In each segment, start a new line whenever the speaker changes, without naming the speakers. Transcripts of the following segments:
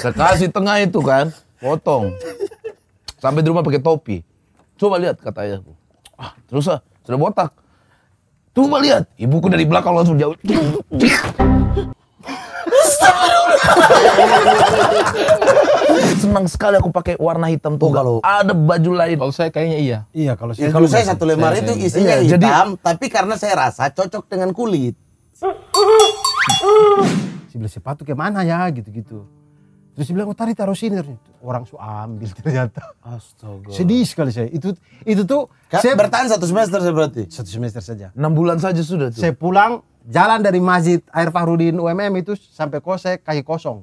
Saya kasih tengah itu kan, potong. Sampai di rumah pakai topi. Coba lihat kata ayahku. Ah, terus ah, sudah botak. Coba lihat, ibuku dari belakang langsung jauh. Senang sekali aku pakai warna hitam oh, tuh. kalau ada baju lain. Kalau saya kayaknya iya. Iya kalau saya. Ya, kalau saya satu lemari saya, itu isinya iya, hitam, jadi, tapi karena saya rasa cocok dengan kulit.
Si beli sepatu kayak mana ya gitu-gitu. Terus dia bilang, oh tadi taruh sini. Orang su ambil ternyata.
Astaga.
Sedih sekali saya. Itu itu tuh. Ka, saya bertahan satu semester saya berarti? Satu semester saja. Enam bulan saja sudah tuh? Saya pulang, jalan dari masjid Air Fahrudin UMM itu sampai kos saya kaki kosong.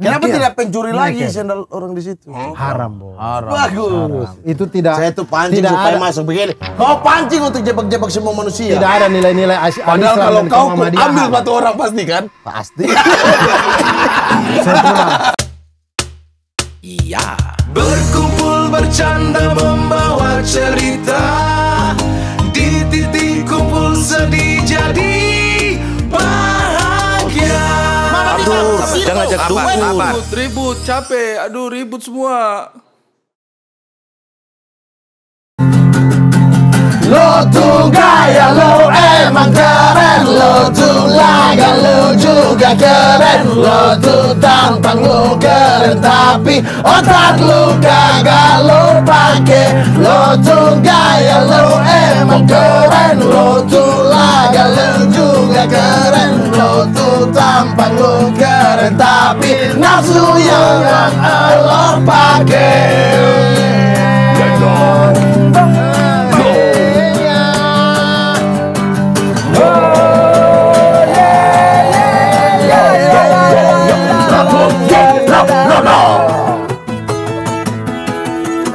Kenapa ya, tidak pencuri lagi
sandal orang di situ? Oh. Haram, Bo. Haram. Bagus. Haram. Itu tidak Saya itu pancing tidak supaya ada. masuk begini. Kau pancing untuk jebak-jebak semua manusia. Tidak ada nilai-nilai asli. Padahal Islam kalau kau ambil batu
orang pasti kan? Pasti. Iya. Berkumpul bercanda membawa cerita di titik kumpul sedih ngajak dukun. Ribut, ribut, capek. Aduh, ribut semua. Lo tuh gaya lo emang keren
Lo tuh laga lo juga
keren Lo tuh tampang
lo keren Tapi otak lo kagak lo pake Lo tuh gaya lo emang keren Lo tuh laga lo
juga keren Lo tuh tampang lo keren Tapi nafsu yang lo pake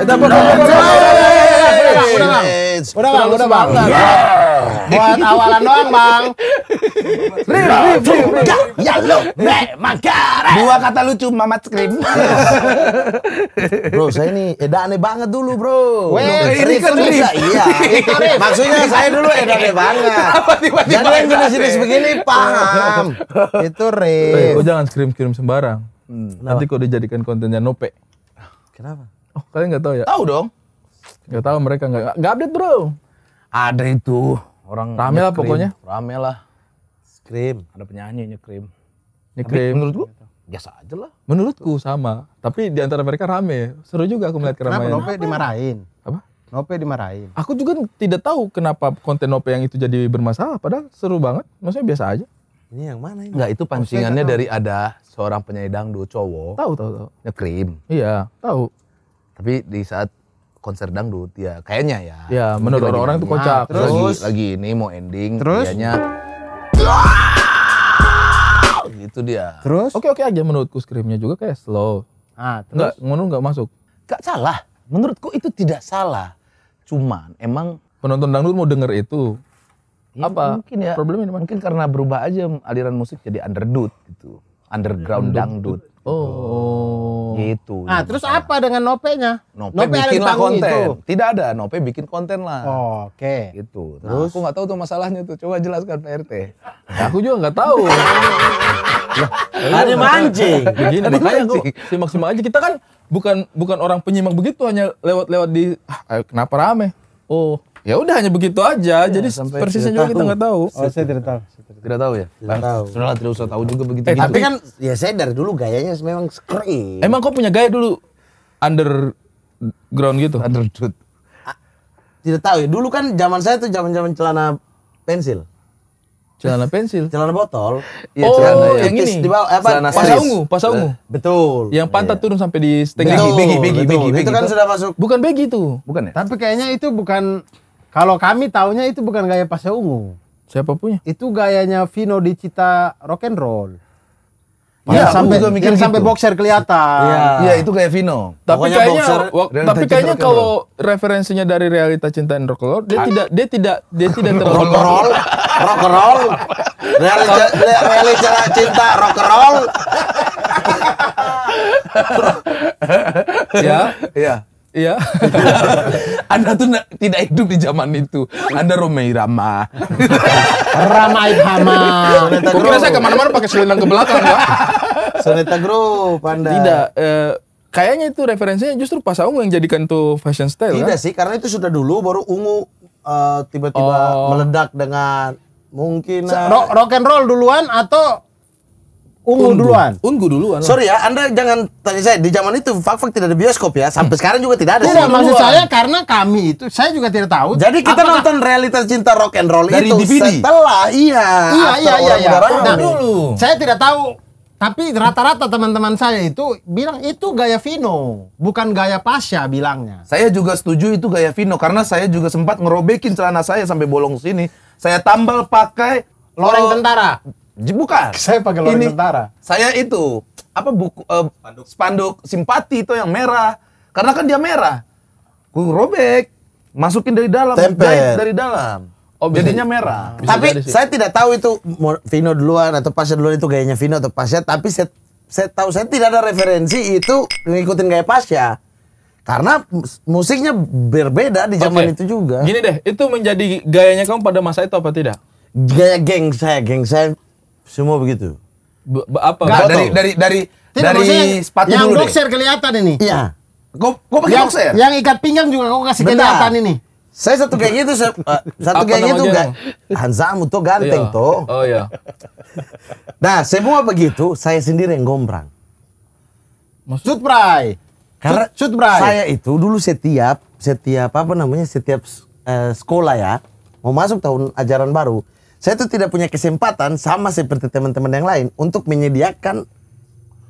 Nah, nah, nah, udah bang, udah bang. Buat awalan doang bang. Ya lo, Dua kata lucu
mamat scream.
bro, saya ini edane banget dulu bro.
Weh, kan iya. ini kan Iya. Maksudnya saya dulu edane banget. tiba yang jenis-jenis begini paham. Itu Oh, Jangan scream-scream sembarang. Hmm, Nanti kok dijadikan kontennya nope. Kenapa? Oh, kalian gak tahu ya? Tahu dong. Gak tahu mereka nggak Gak update bro. Ada itu orang. Rame lah pokoknya. Rame lah. Scream. Ada penyanyi nyekrim.
Nyekrim. menurut
gua biasa aja lah. Menurutku sama. Tapi di antara mereka rame. Seru juga aku melihat keramaian. Kenapa Nope dimarahin? Apa? Nope dimarahin. Aku juga tidak tahu kenapa konten Nope yang itu jadi bermasalah. Padahal seru banget. Maksudnya biasa aja.
Ini yang mana ini? Enggak, itu pancingannya dari
ada seorang penyanyi dangdut cowok. Tahu, tahu, tahu. Nyekrim. Iya, tahu tapi di saat konser dangdut ya kayaknya ya ya menurut orang-orang itu kocak terus lagi, lagi ini mau ending terus dianya, gitu dia terus oke oke aja menurutku skripnya juga kayak slow ah terus nggak ngono nggak masuk Gak salah menurutku itu tidak salah cuman emang penonton dangdut mau denger itu ya, apa mungkin ya problemnya mungkin karena berubah aja aliran musik jadi underdut gitu underground dangdut Oh. Gitu. Nah, terus
masalah. apa dengan Nopenya?
Nope, nope lah konten. Itu. Tidak ada, Nope bikin konten lah. Oh, Oke. Okay. Gitu. Nah, terus aku nggak tahu tuh masalahnya tuh. Coba jelaskan Pak RT. aku juga nggak tahu.
Ada mancing. Begini, makanya aku
simak-simak aja. Kita kan bukan bukan orang penyimak begitu hanya lewat-lewat di ah, kenapa rame? Oh, ya udah hanya begitu aja. Ya, Jadi persisnya juga tahu. kita nggak tahu. Oh, saya tidak tahu. Tidak tahu ya? Tidak tahu. Sudah tidak usah tahu juga begitu. Eh, tapi kan ya saya dari dulu gayanya memang keren. Emang kau punya gaya dulu underground gitu? Underground. Tidak tahu ya. Dulu kan zaman saya tuh zaman-zaman celana pensil. Celana pensil. Celana botol. Ya, oh, celana iya. yang ini. Di bawah, apa? Celana pasa ungu, pasa ungu. Betul. Yang pantat iya. turun sampai di setengah. Begi, begi, begi, begi, Itu kan sudah masuk. Bukan begi itu. Bukan ya? Tapi
kayaknya itu bukan kalau kami taunya itu bukan gaya pasa ungu. Siapa punya? Itu gayanya Vino di Cita Rock and Roll. Iya, sampai gua mikir gitu. sampai gitu. boxer kelihatan. Iya, ya, itu
kayak Vino. Tapi Pokoknya kayaknya boxer, tapi kayaknya kalau referensinya dari realita cinta and rock and roll, dia ah. tidak dia tidak dia tidak terlalu rock and roll. Rock and roll. Realita, realita cinta rock and roll. ya, ya. Iya. Anda tuh tidak hidup di zaman itu. Anda romai Rama. Ramai Ibhama. Kok kira saya kemana-mana pakai selendang ke belakang, Pak? Soneta Group, Anda. Tidak. Eh, kayaknya itu referensinya justru pas ungu yang jadikan tuh fashion style. Tidak kan? sih, karena
itu sudah dulu baru ungu eh, tiba-tiba uh, tiba -tiba oh. meledak
dengan mungkin uh,
rock and roll duluan atau Ungu, ungu duluan.
Ungu duluan. Lah. Sorry ya, Anda
jangan tanya saya di zaman itu fak-fak tidak ada bioskop ya. Sampai hmm. sekarang juga tidak ada. Tidak, maksud saya karena kami itu saya juga tidak tahu. Jadi kita Apakah... nonton realitas cinta rock and roll dari itu DVD. setelah iya. Iya, iya, iya, iya. Nah, dulu. Saya tidak tahu tapi rata-rata teman-teman saya
itu bilang itu gaya Vino, bukan gaya Pasha bilangnya. Saya juga setuju itu gaya Vino karena saya juga sempat ngerobekin celana saya sampai bolong sini. Saya tambal pakai loreng tentara. Bukan. Saya pakai lori tentara. Saya itu apa buku uh, spanduk. spanduk simpati itu yang merah. Karena kan dia merah. Gue robek, masukin dari dalam, jahit dari dalam. Oh, jadinya merah. Bisa tapi saya tidak tahu
itu Vino duluan atau Pasha duluan itu gayanya Vino atau Pasha, tapi saya saya tahu saya tidak ada referensi itu ngikutin gaya Pasha. Karena musiknya berbeda di zaman okay. itu juga. Gini
deh, itu menjadi gayanya kamu pada masa itu apa tidak? Gaya geng
saya, geng saya semua begitu. B
apa? dari, dari dari Tidak, dari sepatu yang dulu boxer deh.
kelihatan ini. Iya. Kau kau pakai yang, boxer. Yang ikat pinggang juga kau kasih Bentar. kelihatan ini. Saya satu kayak gitu, eh, satu kayak gitu kan Hanzamu tuh ganteng iya. tuh. Oh iya. nah, semua begitu, saya sendiri yang gombrang. Maksud Prai. Karena shoot, shoot Saya itu dulu setiap setiap apa namanya setiap uh, sekolah ya mau masuk tahun ajaran baru saya tuh tidak punya kesempatan sama seperti teman-teman yang lain untuk menyediakan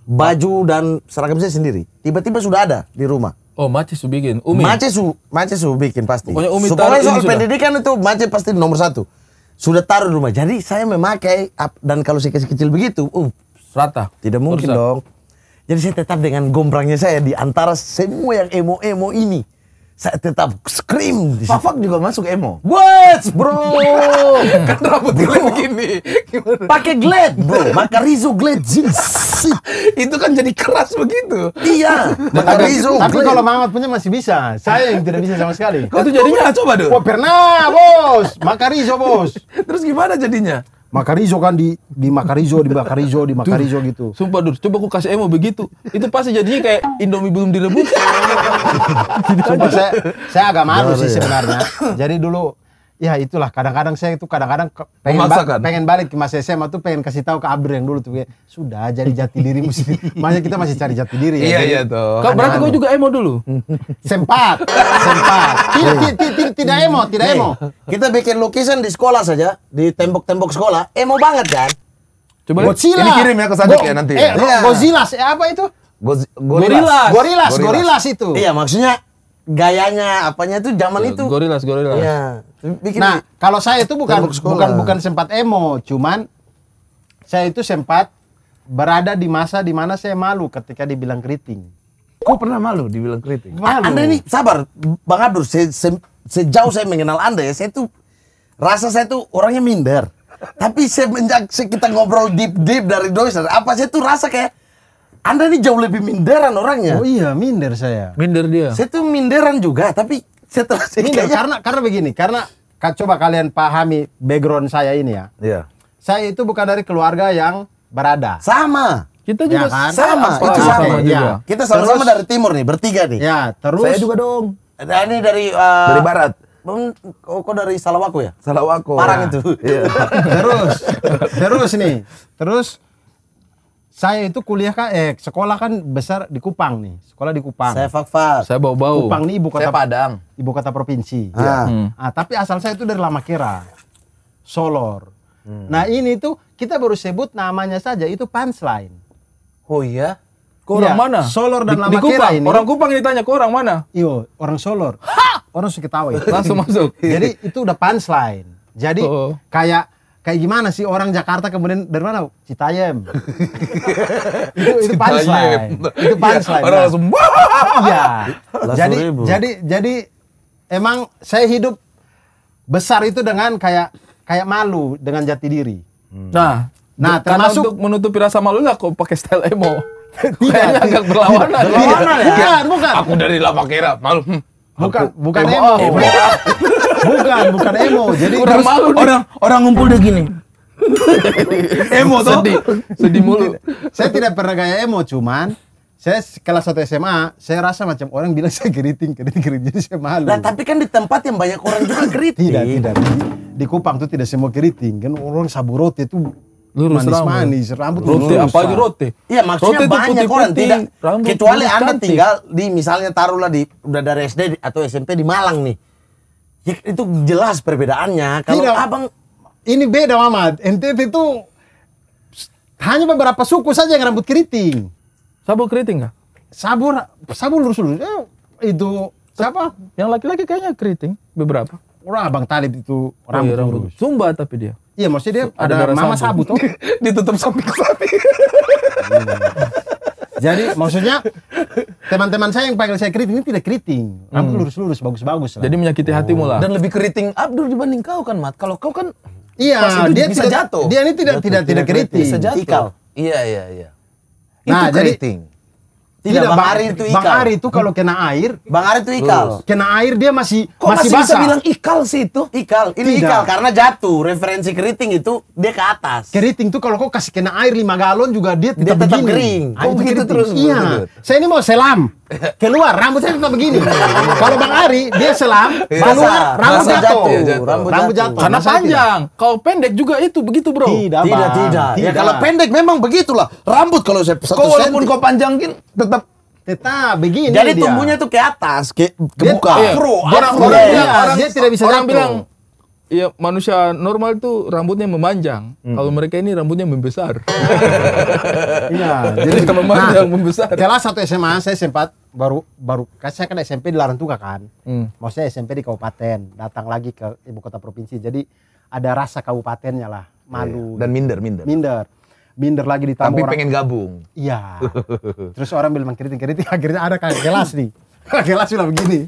baju dan seragam saya sendiri. Tiba-tiba sudah ada di rumah.
Oh, Mace su bikin. Umi. Mace
su, Mace su
bikin pasti. Pokoknya Umi Soalnya soal
pendidikan itu Mace pasti nomor satu. Sudah taruh di rumah. Jadi saya memakai dan kalau saya kecil-kecil begitu, uh,
rata. Tidak mungkin Terusak. dong.
Jadi saya tetap dengan gombrangnya saya di antara semua yang emo-emo ini saya tetap scream. Fafak juga masuk emo. What, bro? kan rambut gue begini. Pakai glade, bro. Maka Rizu glad jeans. Itu kan jadi keras begitu. Iya. Maka nah, Rizu Tapi kalau Mamat punya masih bisa. Saya yang tidak bisa sama sekali. Kok tuh jadinya coba dong. Wah, pernah, bos. Maka Rizu, bos. Terus gimana jadinya?
Makarizo kan di di Makarizo di Makarizo di Makarizo gitu. Sumpah Dur, coba aku kasih emo begitu. Itu pasti jadinya kayak Indomie belum direbus. sumpah saya saya agak malu sih ya? sebenarnya.
Jadi dulu ya itulah kadang-kadang saya itu kadang-kadang pengen, ba pengen balik ke masa SMA tuh pengen kasih tahu ke Abdur yang dulu tuh ya, sudah jadi jati diri sendiri. Makanya kita masih cari jati
diri ya. Iya iya tuh. Kau berarti kau
juga emo dulu. sempat. sempat. Tidak, iya. tidak, tidak emo, tidak emo. Kita bikin lukisan di sekolah saja, di tembok-tembok sekolah. Emo banget kan? Coba Godzilla. Ini kirim ya ke sana ya nanti. Ya. Eh, iya. Godzilla, eh, apa itu? Gorilas. Gorilas, gorilas itu. Iya, maksudnya gayanya apanya itu zaman itu gorilas gorilas ya. Bikin nah kalau saya itu bukan bukan bukan sempat emo cuman saya itu sempat berada di masa di mana saya malu ketika dibilang keriting Kok pernah malu dibilang keriting? Malu. Anda ini sabar, Bang Abdur Se, se, sejauh saya mengenal Anda ya, saya tuh rasa saya tuh orangnya minder. Tapi semenjak kita ngobrol deep deep dari Doiser, apa saya itu rasa kayak anda ini jauh lebih minderan orangnya. Oh iya, minder
saya. Minder dia. Saya
tuh minderan juga, tapi setelah saya minder kayaknya... karena karena begini, karena coba kalian pahami background saya ini ya. Iya. Saya itu bukan dari keluarga yang berada. Sama. Kita juga ya kan? sama. Oh, Itu sama, sama juga. Ya. Kita sama-sama dari timur nih, bertiga nih. Ya, terus Saya juga dong. Nah, ini dari uh, dari barat. Oh, kok dari Salawaku ya? Salawaku. Parang ya. itu. Iya. terus, terus nih, terus saya itu kuliah kan eh sekolah kan besar di Kupang nih sekolah di Kupang saya fakfak saya bau bau Kupang nih ibu kota saya Padang ibu kota provinsi ah. ya hmm. ah, tapi asal saya itu dari Lamakira Solor hmm. nah ini tuh kita baru sebut namanya saja itu punchline
oh iya, iya kok orang ya, mana Solor dan di, Lamakira di Kupang. ini orang Kupang ditanya orang mana iyo orang Solor ha! orang
Sukitawa ya. langsung masuk jadi itu udah punchline jadi oh. kayak kayak gimana sih orang Jakarta kemudian dari mana? Citayem? itu itu punchline. itu punchline. orang langsung nah, Iya. Jadi jadi jadi emang saya hidup besar itu dengan kayak kayak malu dengan jati diri.
Hmm. Nah, nah termasuk untuk menutupi rasa malu lah kok pakai style emo. Kayaknya agak berlawanan. Berlawanan ya? Bukan, bukan. Aku dari Lama kira malu. Bukan, bukan emo. emo.
bukan, bukan emo. Jadi orang terus malu nih. orang
orang ngumpul deh gini.
emo tuh. Sedih, sedih mulu. saya tidak pernah kayak emo, cuman saya kelas satu SMA, saya rasa macam orang bilang saya keriting, keriting, keriting, jadi saya malu. Nah, tapi kan di tempat yang banyak orang juga keriting. tidak, tidak. Di Kupang tuh tidak semua keriting, kan orang sabu roti itu lurus manis, manis rambut, roti lurus, apa aja roti iya maksudnya roti banyak orang tidak kecuali anda cantik. tinggal di misalnya taruhlah di udah dari SD atau SMP di Malang nih Ya, itu jelas perbedaannya. Kalau Tidak. abang ini beda Mamat. NTT itu hanya beberapa suku saja yang rambut keriting. Sabu keriting nggak? Sabu, sabu lurus lurus. Eh, itu siapa? Yang laki-laki kayaknya
keriting beberapa. Orang abang Talib itu oh, rambut, oh, iya, rambut. lurus. Sumba tapi dia.
Iya maksudnya dia ada, ada mama sabu, sabu tuh. Ditutup samping ke Jadi maksudnya teman-teman saya yang panggil saya keriting ini tidak keriting. Rambut hmm. lurus-lurus bagus-bagus. Jadi
menyakiti oh. hatimu lah. Dan lebih keriting Abdul dibanding kau kan, Mat. Kalau kau kan Iya, dia bisa tidak, jatuh. Dia ini tidak jatuh, tidak tidak, keriting. Ikal. Iya, iya, iya. Nah, keriting. Jadi, tidak, Tidak Bang, Ari itu ikal. Bang Ari itu kalau
kena air, Bang Ari itu ikal. Kena air dia masih Kok masih, masih basah. bisa bilang ikal sih itu? Ikal. Ini Tidak. ikal karena jatuh. Referensi keriting itu dia ke atas. Keriting itu kalau kau kasih kena air 5 galon juga dia tetap, dia tetap begini. kering. Ah, kok begitu keriting? terus? Iya. Saya ini mau selam. Keluar rambut saya tetap begini. kalau Bang Ari dia selam, iya. keluar rambut jatuh. jatuh. jatuh. Rambut, rambut jatuh. Karena panjang.
Kalau pendek juga itu begitu, Bro. Tidak, Tidak, tidak. Ya kalau pendek memang begitulah. Rambut kalau saya Kau walaupun kau panjangin tetap teta begini Jadi dia. tumbuhnya
tuh ke atas,
ke kebuka. Dia, afro, iya. orang, afro. Orang, iya. dia tidak bisa orang bilang Iya manusia normal tuh rambutnya memanjang. Hmm. Kalau mereka ini rambutnya membesar. Iya, jadi kalau memanjang membesar. Kelas
satu SMA saya sempat baru baru kan saya kan SMP di Larantuka kan. Hmm. Maksudnya SMP di kabupaten, datang lagi ke ibu kota provinsi. Jadi ada rasa kabupatennya lah, malu. Iya, dan minder, minder. Minder minder lagi ditambah Tapi orang. pengen gabung. Iya. Terus orang bilang mengkritik, kritik akhirnya ada kakak kelas nih. Kakak kelas bilang begini.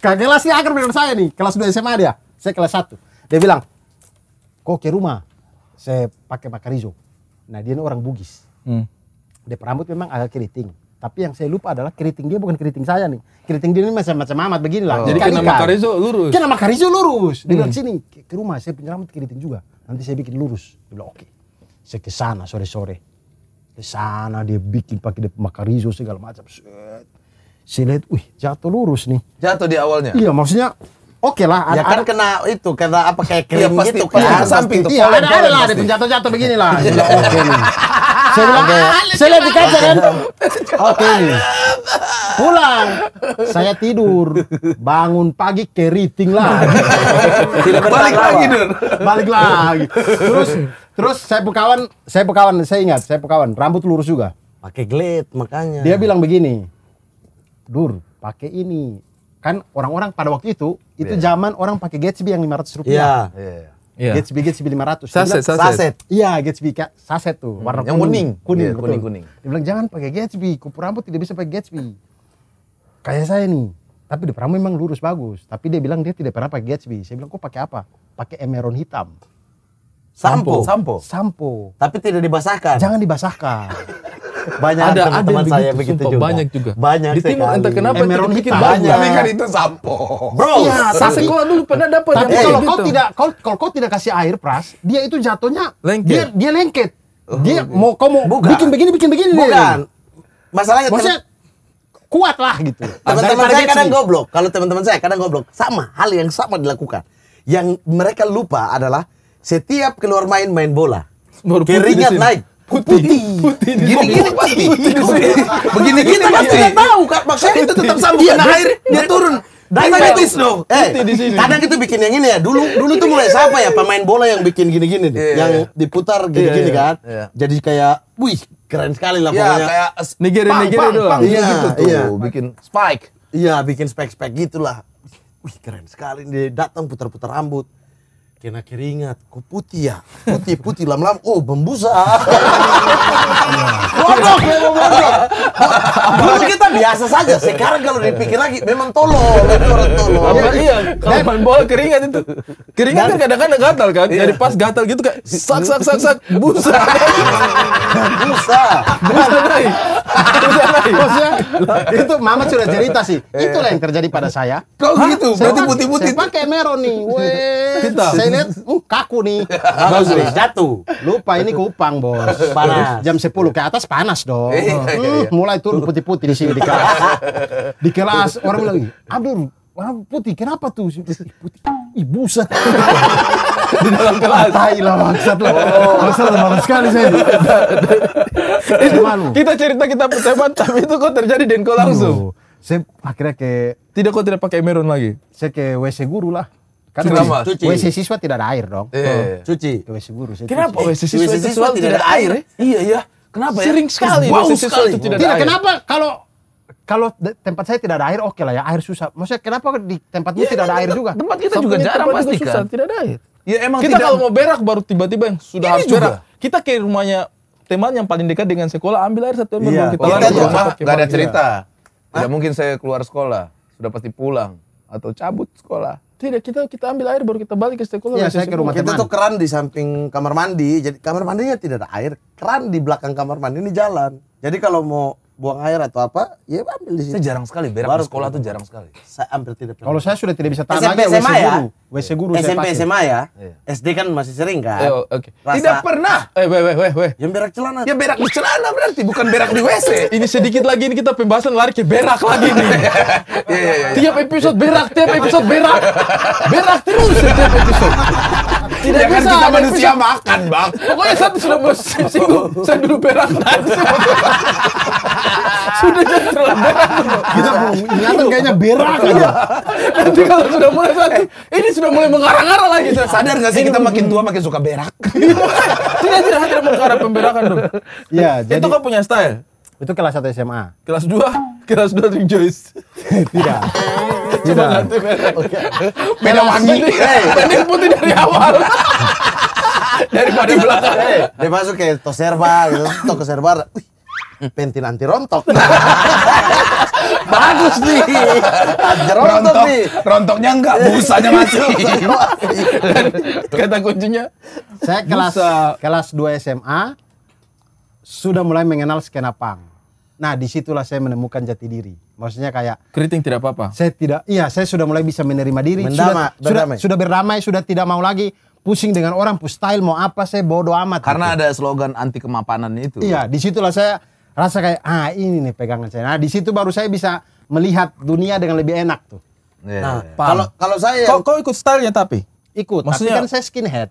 Kakak kelas nih akhirnya menurut saya nih. Kelas 2 SMA dia. Saya kelas 1. Dia bilang, kok ke rumah? Saya pakai makarizo. Nah dia ini orang Bugis. Hmm. Dia perambut memang agak keriting. Tapi yang saya lupa adalah keriting dia bukan keriting saya nih. Keriting dia ini macam-macam amat begini lah. Oh. Jadi kena makarizo lurus. Kena makarizo lurus. Dia bilang hmm. sini ke rumah saya punya rambut keriting juga. Nanti saya bikin lurus. Dia bilang oke. Okay. Saya ke sana sore-sore. Ke sana dia bikin pakai makarizo segala macam. Saya lihat, wih jatuh lurus nih.
Jatuh di awalnya? Iya
maksudnya Oke lah, ya kan kena itu kena apa kayak krim ya, pasti, gitu kan iya, samping itu. Iya, ada, ada lah, ada jatuh-jatuh begini lah. Iya. Oke okay nih. Saya bilang, ah, saya lihat di kaca kan. Oke nih. Pulang. Saya tidur. Bangun pagi keriting lah. Balik lagi, Dur. Balik lagi. Terus Terus saya pekawan, saya pekawan, saya ingat, saya pekawan, rambut lurus juga. Pakai glit makanya. Dia bilang begini, Dur, pakai ini. Kan orang-orang pada waktu itu, itu iya. zaman orang pakai Gatsby yang lima ratus rupiah. Yeah. Yeah. Iya. Gatsby Gatsby 500. Saset, bilang, saset. Iya, Gatsby saset tuh, hmm. warna yang kuning. Kuning, kuning, yeah, iya, kuning, kuning. Dia bilang jangan pakai Gatsby, kupu rambut tidak bisa pakai Gatsby. Kayak saya nih, tapi di Pramu memang lurus bagus. Tapi dia bilang dia tidak pernah pakai Gatsby. Saya bilang, kok pakai apa? Pakai Emeron hitam. Sampo. Sampo. Sampo. Tapi tidak dibasahkan. Jangan dibasahkan.
banyak ada teman, -teman ada saya begitu, begitu juga. Banyak juga. Banyak di timur entah kenapa Emeron bikin banyak. Tapi kan itu sampo. Bro, ya, tapi, sekolah
dulu pernah dapat tapi kan? kalau iya, kau gitu. tidak kau kalau kau tidak kasih air pras, dia itu jatuhnya lengket. dia dia lengket. Oh, dia uh, mau kau mau Bukan. bikin begini bikin begini Bukan. Masalahnya Maksudnya, kuat lah gitu. Teman-teman saya kadang goblok. Kalau teman-teman saya kadang goblok. Sama hal yang sama dilakukan. Yang mereka lupa adalah setiap keluar main main bola,
Baru keringat naik. Putih. putih. Putih. Gini-gini pasti. Begini-gini pasti. Tidak eh. tahu kan maksudnya itu tetap sama kena air dia turun. Dan betis dong. Eh, di
sini. kadang itu bikin yang ini ya. Dulu dulu tuh mulai siapa ya pemain bola yang bikin gini-gini nih, iya, yang iya. diputar iya, gini-gini kan. Jadi kayak, wih, keren sekali lah pokoknya. kayak nigeri nigeri doang. Iya, gitu tuh, iya. bikin spike. Iya, bikin spike-spike gitulah. Wih, keren sekali dia datang putar-putar rambut kena keringat, ku putih ya, putih putih lam lam, oh bembusa. Bodoh, memang bodoh. Dulu kita biasa saja, sekarang kalau dipikir lagi,
memang tolong, memang orang tolong. Apa iya, iya. main bola keringat itu, keringat kan kadang-kadang gatal kan, iya. jadi pas gatal gitu kayak sak sak sak sak, busa. Busa, busa naik,
busa itu mama sudah cerita sih, itulah yang terjadi pada saya. Kau gitu, berarti putih-putih. Saya pakai meron nih, weh. Kita ini uh, kaku nih. Bagus jatuh. Lupa ini kupang, Bos. Panas. Jam 10 ke atas panas dong. Iya, iya, hmm, iya. mulai turun putih-putih di sini di kelas. Di kelas orang bilang, "Aduh, putih kenapa tuh
putih ibu set
di dalam kelas tai lah maksud lah
maksud lah malu sekali saya itu malu kita cerita kita berteman tapi itu kok terjadi Denko kau langsung saya akhirnya ke tidak kok tidak pakai Meron lagi saya ke wc guru lah Kan cuci, Kenapa? cuci. WC
siswa tidak ada air dong. Iya, yeah. oh. cuci. WC guru. Cuci. Kenapa WC siswa, WC siswa tidak, tidak ada air? Ya?
Iya, iya. Kenapa Sering ya? Sering sekali wow, WC siswa sekali. itu tidak, tidak ada kenapa
kalau kalau tempat saya tidak ada air oke okay lah ya air susah. Maksudnya kenapa di tempatnya yeah, tidak ada iya, air iya. juga? Tempat kita juga jarang pasti kan. Susah, tidak
ada air. Ya emang kita kalau mau berak baru tiba-tiba yang sudah iya harus berak. Kita ke rumahnya teman yang paling dekat dengan sekolah ambil air satu ember iya. kita. Kita di rumah nggak ada cerita. Tidak mungkin saya keluar sekolah sudah pasti pulang atau cabut sekolah. Tidak, kita kita ambil air baru kita balik ke stakeholder. Ya, saya ke rumah Kita tuh
keran di samping kamar mandi. Jadi kamar mandinya tidak ada air. Keran di belakang kamar mandi ini jalan. Jadi kalau mau buang air atau apa, ya ambil di situ. Itu jarang sekali, berak Baru sekolah tuh jarang sekali. Saya hampir tidak pernah. Kalau saya sudah tidak bisa tahan SMP, lagi SMA ya? guru.
WC guru SMP, saya SMA ya?
Iya. SD kan masih sering kan? Eh, oh, Oke. Tidak pernah.
Eh, weh, weh, weh, weh. Yang berak celana. Ya berak di celana berarti, bukan berak di WC. ini sedikit lagi ini kita pembahasan lari ke berak lagi nih. Iya, iya, iya, iya. Tiap episode berak, tiap episode berak. Berak terus tiap episode. Tidak ya kan kita manusia bisa. makan, Bang. Pokoknya satu sudah singgung saya dulu tadi. sudah jadi berak. Kita ingatan kayaknya berak aja. Nanti kalau sudah mulai satu, ini sudah mulai mengarang-arang lagi. Gitu. Sadar nggak sih kita makin tua makin suka berak? tidak, tidak, tidak mengarang pemberakan dong.
Iya, jadi... Itu kau punya style? Itu kelas 1 SMA. Kelas
2? Kita sudah rejoice. Tidak. Cuma ganti merek. Beda wangi. Mending putih dari awal. Daripada belakang.
Hey, dia masuk ke toserba, gitu. toko serba. pentil anti rontok.
Bagus nih. rontok, nih. Rontoknya enggak, busanya masuk. Kata kuncinya.
Saya kelas Busa. kelas 2 SMA sudah mulai mengenal skena pang. Nah, disitulah saya menemukan jati diri. Maksudnya kayak
keriting tidak apa-apa. Saya tidak, iya,
saya sudah mulai bisa menerima diri. Mendama, sudah, berdamai. sudah, sudah berdamai, sudah tidak mau lagi pusing dengan orang, style mau apa, saya bodoh amat. Karena gitu. ada
slogan anti kemapanan itu. Iya,
disitulah saya rasa kayak ah ini nih pegangan saya. Nah, di situ baru saya bisa melihat dunia dengan lebih enak tuh.
Iya, nah, iya. kalau kalau saya kau, kau ikut stylenya tapi
ikut. Maksudnya tapi kan saya skinhead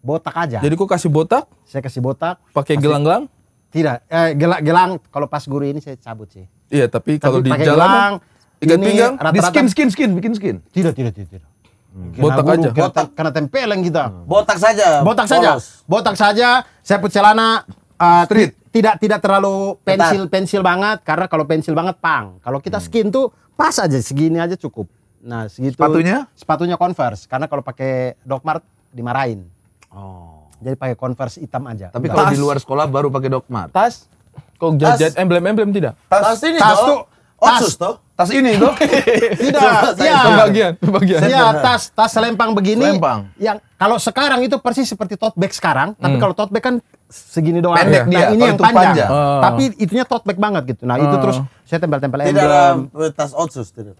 botak aja. Jadi
kau kasih botak?
Saya kasih botak. Pakai gelang-gelang? Tidak, eh, gelang, gelang kalau pas guru ini saya cabut sih.
Iya, tapi kalau di jalan ikat pinggang, rata -rata. di skin skin skin bikin skin. Tidak, tidak, tidak. tidak. Hmm. botak guru, aja. Botak
kena tempelan kita. Hmm. Botak saja. Botak polos. saja. Botak saja. Saya put celana uh, street. Tidak tidak terlalu pensil pensil pensil banget karena kalau pensil banget pang. Kalau kita hmm. skin tuh pas aja segini aja cukup. Nah, segitu. Sepatunya? Sepatunya Converse karena kalau pakai Doc Mart dimarahin. Oh. Jadi pakai converse hitam
aja. Tapi kalau di luar sekolah baru pakai dogmat. Tas? Kok jajan emblem-emblem tidak? Tas,
tas ini tas tuh. Tas, tuh. tas ini tuh. tidak. Iya. Pembagian,
pembagian. Iya, tas
tas selempang begini. Selempang. Yang kalau sekarang itu persis seperti tote bag sekarang, hmm. tapi kalau tote bag kan segini doang. Pendek ya. dia. ini yang panjang. panjang. Uh. Oh. Tapi itunya tote bag banget gitu. Nah, uh. itu oh. terus saya tempel-tempel emblem. Tidak tas Otsus tidak.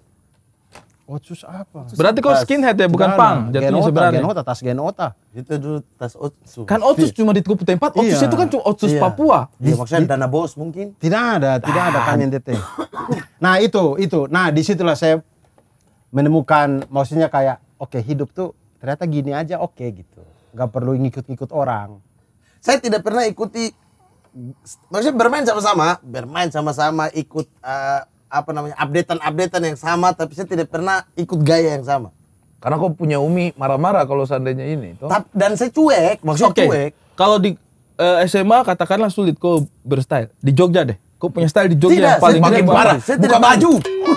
Otsus oh, apa? Berarti kau skinhead ya, bukan pang. Jatuhnya genota, sebenarnya. Genota, tas genota. Itu dulu tas Otsus. Kan Otsus cuma di Kupu Tempat, Otsus iya. itu kan cuma Otsus iya. Papua. Iya, maksudnya di, dana bos mungkin. Tidak ada, tidak ada kan yang DT. nah itu, itu. Nah disitulah saya menemukan, maksudnya kayak, oke okay, hidup tuh ternyata gini aja oke okay, gitu. Gak perlu ngikut-ngikut orang. Saya tidak pernah ikuti, maksudnya bermain sama-sama, bermain sama-sama, ikut uh, apa namanya updatean-updatean yang sama tapi saya tidak pernah ikut gaya yang sama.
Karena kau punya Umi marah-marah kalau seandainya ini. Toh. Dan saya cuek, maksudnya okay. cuek. Kalau di uh, eh, SMA katakanlah sulit kau berstyle di Jogja deh. Kau punya style di Jogja tidak, yang paling makin parah. Saya tidak baju.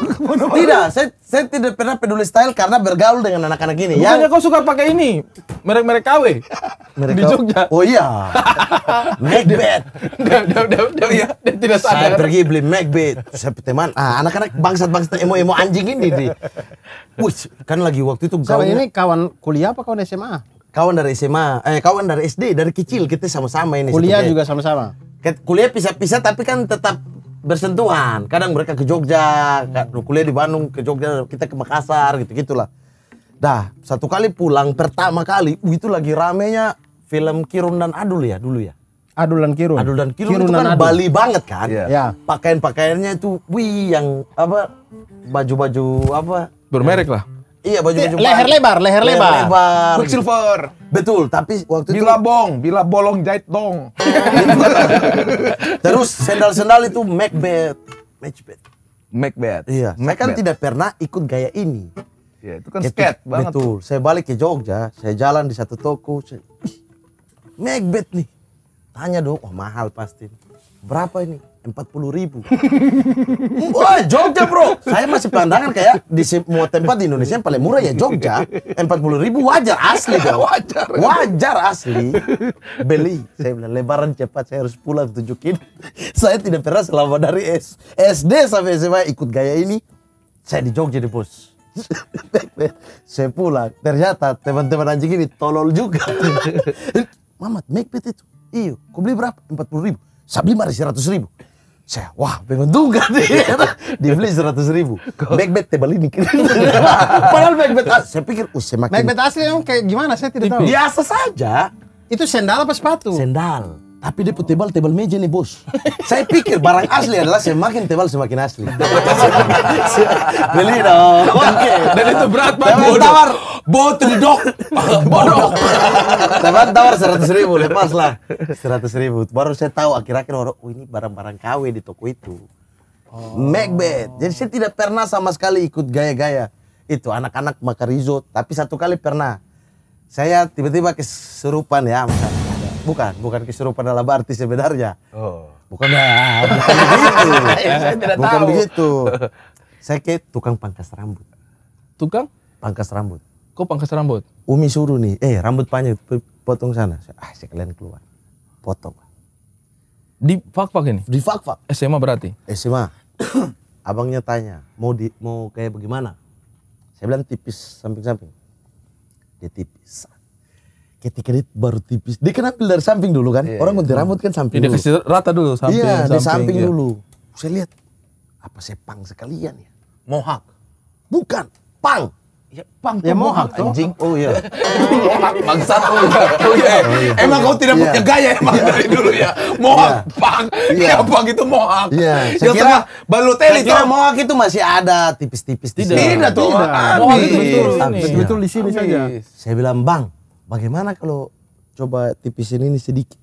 tidak, saya, saya tidak pernah peduli style karena bergaul
dengan anak-anak ini. Ya,
kau suka pakai ini, merek-merek KW merek di Jogja. Oh iya, Macbeth. Dia, tidak sadar. Saya pergi beli Macbeth.
Saya teman, ah, anak-anak bangsat-bangsat emo-emo anjing ini di. Wih, kan lagi waktu itu gaul. ini kawan kuliah apa kawan SMA? Kawan dari SMA, eh kawan dari SD, dari kecil kita sama-sama ini. Kuliah juga sama-sama kuliah pisah-pisah tapi kan tetap bersentuhan. Kadang mereka ke Jogja, hmm. kuliah di Bandung ke Jogja, kita ke Makassar gitu gitulah. Dah satu kali pulang pertama kali, itu lagi ramenya film Kirun dan Adul ya dulu ya. Adul dan Kirun. Adul dan Kirun, Kirun itu kan Adul. Bali banget kan. Yeah. Yeah. Pakaian pakaiannya itu, wih yang apa baju-baju apa? Bermerek lah. Iya baju-baju iya, leher lebar, leher lebar. lebar. Quick
silver. Betul, tapi waktu bila itu bong, bila bolong jahit dong.
Terus sendal-sendal itu Macbeth.
Macbeth. Macbeth. Iya,
kan Macbeth. kan tidak pernah ikut gaya ini.
Iya, itu kan sket banget. Betul.
Saya balik ke Jogja, saya jalan di satu toko, saya, Macbeth nih. Tanya dong, oh mahal pasti. Berapa ini? empat puluh ribu. Wah Jogja bro, saya masih pandangan kayak di semua tempat di Indonesia yang paling murah ya Jogja, empat puluh ribu wajar asli bro. wajar, wajar asli. Beli, saya bilang Lebaran cepat saya harus pulang tunjukin. saya tidak pernah selama dari SD sampai SMA ikut gaya ini, saya di Jogja di bos. saya pulang, ternyata teman-teman anjing ini tolol juga. Mamat, make it itu. Iyo, kau beli berapa? Empat puluh ribu. Saya beli mari seratus ribu saya wah pengen duga nih iya. dibeli seratus ribu backbed tebal ini padahal backbed saya pikir usia makin backbed asli emang kayak gimana saya tidak tahu biasa saja itu sendal apa sepatu sendal tapi dia tebal tebal meja nih bos. Saya pikir barang asli adalah semakin tebal semakin
asli. Beli dong. Oke. Dan itu berat banget. Teman tawar. Botel dok. Bodoh. Teman tawar seratus ribu lepas lah.
Seratus ribu. Baru saya tahu akhir-akhir orang, oh ini barang-barang KW di toko itu. Oh. Macbeth. Jadi saya tidak pernah sama sekali ikut gaya-gaya itu anak-anak risot. Tapi satu kali pernah saya tiba-tiba keserupan ya. Misalnya. Bukan, bukan kesurupan dalam arti sebenarnya. Oh. Bukan, nah, bukan begitu. Iya, bukan tahu. begitu. Saya kayak tukang pangkas rambut. Tukang? Pangkas rambut.
Kok pangkas rambut? Umi suruh nih, eh rambut panjang potong sana. Ah, sekalian keluar. Potong. Di fak-fak ini? Di fak-fak. SMA berarti? SMA.
Abangnya tanya, mau di, mau kayak bagaimana? Saya bilang tipis samping-samping. Dia tipis ketika dia baru tipis, dia kan ambil dari samping dulu kan. Yeah, Orang gunting iya. yeah. rambut kan samping. Yeah, dulu. Dia kasih
rata dulu samping. Iya, samping, di samping yeah. dulu.
Saya lihat apa saya pang sekalian ya? Mohak. Bukan, pang. Ya, pang ya, mohak,
anjing. Oh iya. mohak bangsat oh iya. Oh iya. Oh, iya. Emang kau tidak iya. punya gaya emang yeah. dari dulu ya. Mohak yeah. pang. yeah. ya pang itu mohak. Iya. Yeah. Saya kira baluteli
kira mohak itu masih ada tipis-tipis. Tidak. Tidak Mohak itu betul. Betul, betul di sini saja. Saya bilang, "Bang, bagaimana kalau coba tipisin ini sedikit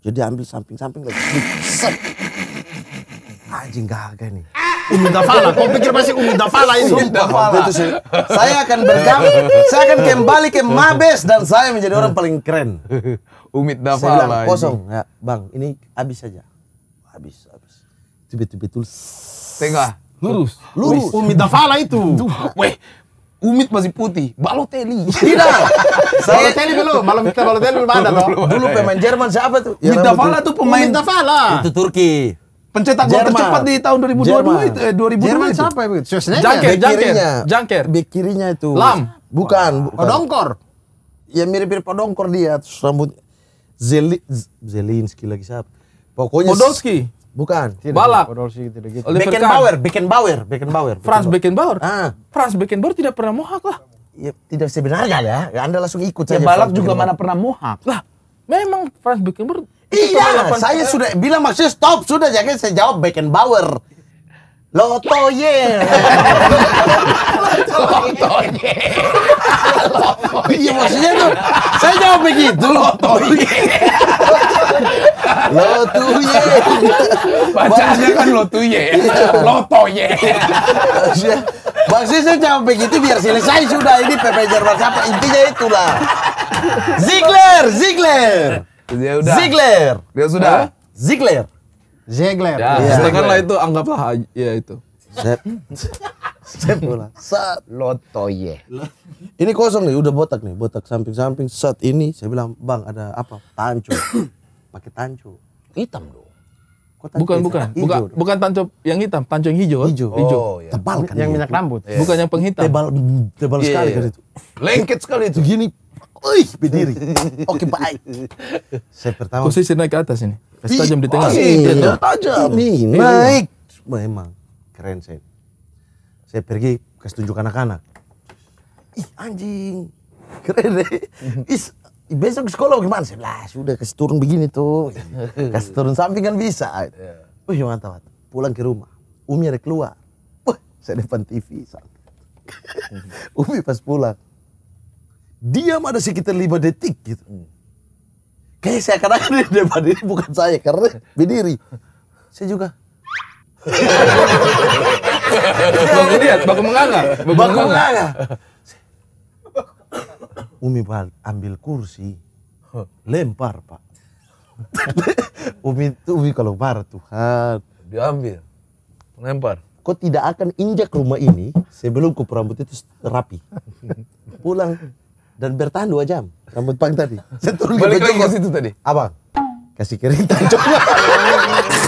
jadi ambil samping-samping lagi anjing gagal nih
Umi Dafala, kau pikir pasti Umi Dafala ini? Umi Itu sih. Saya akan bergabung, saya akan kembali ke Mabes dan saya menjadi orang paling keren. Umi Dafala. Saya bilang, kosong, ya,
bang, ini habis saja. Habis, habis. Tiba-tiba betul. Tengah. Lurus. Lurus. Umi Dafala itu. Weh, Umit masih putih,
Balotelli. Tidak. saya Balotelli belum, malam kita Balotelli belum ada toh. Dulu iya, iya. pemain
Jerman siapa tuh? Ya, Mitafala tuh pemain Mitafala. Itu Turki. Pencetak gol tercepat di tahun 2002 eh, itu eh, 2002 Jerman itu. siapa itu? Jangker, jangker, jangker. Bek kirinya itu. Lam. Bukan, Podongkor, Ya mirip-mirip Podongkor dia, rambut Zeli, Zelinski lagi siapa? Pokoknya Podolski. Bukan. Tidak, Balak. Podolski tidak gitu. Oliver Bauer. Bikin
Bauer. Franz Bauer. Ah. Franz Bauer tidak pernah mohak lah. Ya, tidak sebenarnya ya. ya. Anda langsung ikut ya, saja. Balak juga mana pernah mohak. Lah, memang Franz Bauer, Iya, saya ke...
sudah bilang maksudnya stop sudah jangan saya jawab Bauer. Loto ye. Loto ye. Iya maksudnya tuh saya jawab begitu. Loto ye.
Lotuye. bacanya kan Lotuye. Iya.
Lotoye. Bang iya. saya jangan begitu biar selesai sudah ini PP
Jerman siapa intinya itulah. Ziegler, Ziegler. Dia ya udah. Ziegler. Dia ya sudah. Ziegler. Ziegler. Ya, iya. ya. itu anggaplah ya itu. Sep. Sep bola. Sat lotoye.
Ini kosong nih, udah botak nih, botak samping-samping. Set ini saya bilang, "Bang, ada apa?" Tancur
pakai tancu. Hitam dong. Kota bukan ya? bukan bukan dong. bukan tanco yang hitam tanco yang hijau hijau, oh, hijau. Ya. tebal kan yang minyak rambut yeah. bukan yang penghitam tebal tebal yeah, sekali yeah. kan itu
lengket sekali itu gini Wih, berdiri. Oke, okay, baik.
Saya pertama. Posisi naik ke atas ini. Kasih tajam di tengah. Iya, tajam. Ini iya. naik. Memang
keren saya. Saya pergi kasih tunjuk anak-anak. Ih, anjing. Keren deh. Mhm. Is besok sekolah gimana sih? Lah sudah kasih turun begini tuh. kasih turun samping kan bisa. Yeah. Wih mantap, mantap. Pulang ke rumah. Umi ada keluar. Wah saya depan TV. Umi pas pulang. Diam ada sekitar lima detik gitu. Hmm. Kayaknya saya akan ada di depan ini bukan saya. Karena berdiri. Saya juga. Bangun dia, bangun menganga. Bangun Umi ambil kursi, lempar pak. umi Umi kalau bar Tuhan. Diambil, lempar. Kau tidak akan injak rumah ini sebelum kupu rambut itu rapi. Pulang dan bertahan dua jam rambut pang tadi. Saya turun Balik lagi ke situ tadi. Abang, kasih kering tanjungnya.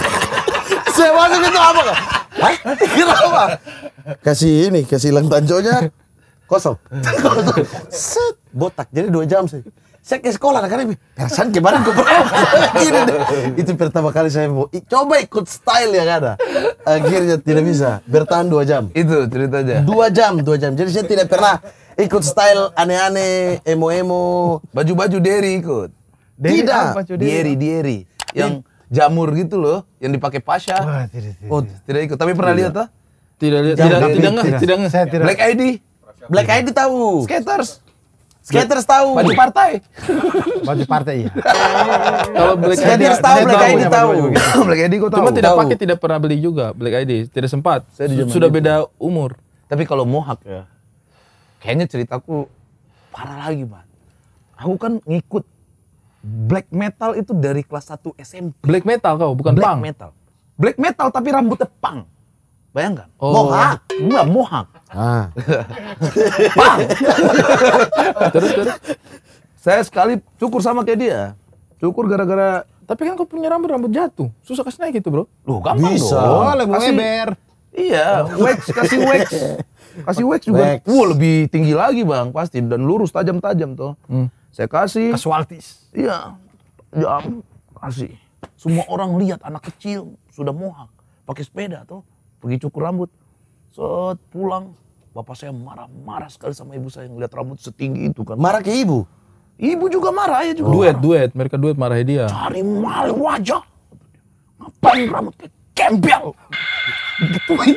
Saya masuk itu apa? Hah? apa? Kasih ini, kasih hilang tanjungnya. Eh. kosong set botak jadi dua jam sih saya ke sekolah kan ini persan kemarin gue gini deh. itu pertama kali saya mau coba ikut style yang ada akhirnya tidak bisa bertahan dua jam itu ceritanya dua jam dua jam jadi saya tidak pernah ikut style
aneh-aneh emo-emo baju-baju Derry ikut
Derry tidak Derry
Derry yang jamur gitu loh yang dipakai Pasha tidak, oh tidak ikut tapi pernah lihat tuh tidak lihat tidak tidak tidak, tidak, tidak, tidak, tidak, Black iya. ID tahu. Skaters.
Skaters tahu. Baju partai. Baju partai iya.
Kalau Black Skaters ID tahu, Black ID tahu. Gitu. Black Eyed, gua tahu. Cuma tidak pakai, tidak pernah beli juga Black ID, tidak sempat. Saya Sudah beda umur. Tapi kalau mohak ya. Kayaknya ceritaku parah lagi, Bang. Aku kan ngikut black metal itu dari kelas 1 SMP. Black metal kau, bukan black punk. Black metal. Black metal tapi rambutnya punk. Bayangkan. Oh. Mohak. Enggak, mohak. Ah. terus, terus. Saya sekali cukur sama kayak dia. Cukur gara-gara tapi kan kau punya rambut rambut jatuh. Susah kasih naik gitu, Bro. Loh, gampang Bisa. dong. Boleh, mau Weber. Iya, wax, kasih wax. Kasih wax juga. Wax. Wow, lebih tinggi lagi, Bang, pasti dan lurus tajam-tajam tuh. Hmm. Saya kasih kasualtis. Iya. Jam ya, kasih. Semua orang lihat anak kecil sudah mohak pakai sepeda tuh pergi cukur rambut. Set pulang, bapak saya marah-marah sekali sama ibu saya ngeliat rambut setinggi itu kan. Marah ke ibu? Ibu juga marah, ayah juga duet, marah. Duet, mereka duet marahnya dia. Cari malu wajah. Ngapain rambut kayak gembel? Gituin.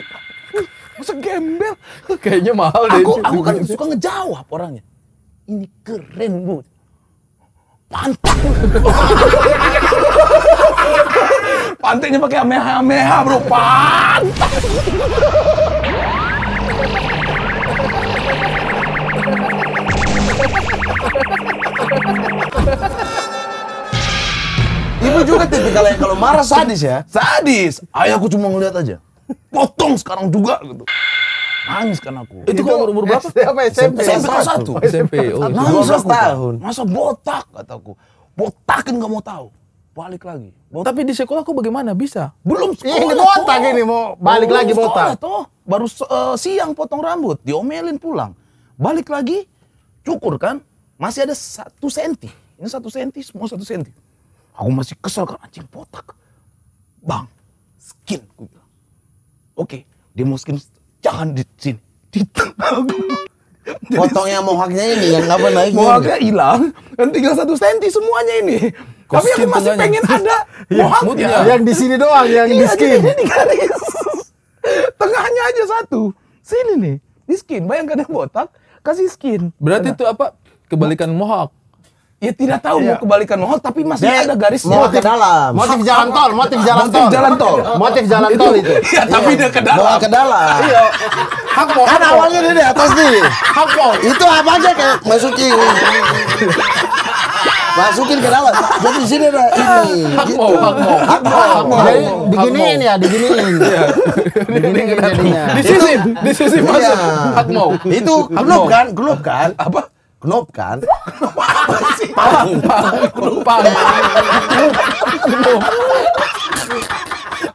Masa gembel? Kayaknya mahal deh. Aku, aku kan suka ngejawab orangnya. Ini keren, Bu. Pantang. Pantainya pakai ameha-ameha bro, Pantai. Ibu juga tipikal yang kalau marah sadis ya. Sadis. Ayahku cuma ngeliat aja. Potong sekarang juga gitu. Nangis kan aku. Itu, itu kalau umur berapa? SMP, SMP, SMP kelas satu, SMP. Oh, Nangis aku. Masa botak kataku. Botakin gak mau tahu balik lagi. tapi di sekolah kok bagaimana bisa? Belum sekolah. Ini botak ini mau balik Belum lagi botak. toh baru uh, siang potong rambut, diomelin pulang. Balik lagi cukur kan, masih ada satu senti. Ini satu senti, semua satu senti. Aku masih kesel kan anjing botak. Bang, skin. Oke, okay, Oke,
dia mau skin, jangan di sini. Di tengah haknya Potongnya mohaknya ini yang apa naik? Mohaknya
hilang, dan tinggal satu senti semuanya ini. Tapi aku masih tengahnya. pengen ada iya, mohamnya. ya, yang di sini doang, yang iya, di skin. ini kan garis. Tengahnya aja satu. Sini nih, di skin. Bayangkan ada botak, kasih skin. Berarti Tengah. itu apa? Kebalikan mohawk. Ya tidak tahu ya. mau kebalikan mohon tapi masih Dek, ada garisnya motif ke dalam. Motif jalan tol, motif jalan motif tol. Jalan tol. Motif jalan tol itu. Ya, tapi iya. dia ke dalam. Bawa
ke dalam. Iya. Hak mohon. Kan awalnya dia di atas nih. Hak mohon. Itu apa aja kayak Masuki masukin ke dalam jadi di sini ada ini gitu hakmo jadi diginiin ya diginiin
iya. diginiin jadinya disisip disisip masuk hakmo itu iya. gelup kan
gelup kan apa Knop kan? Apa sih?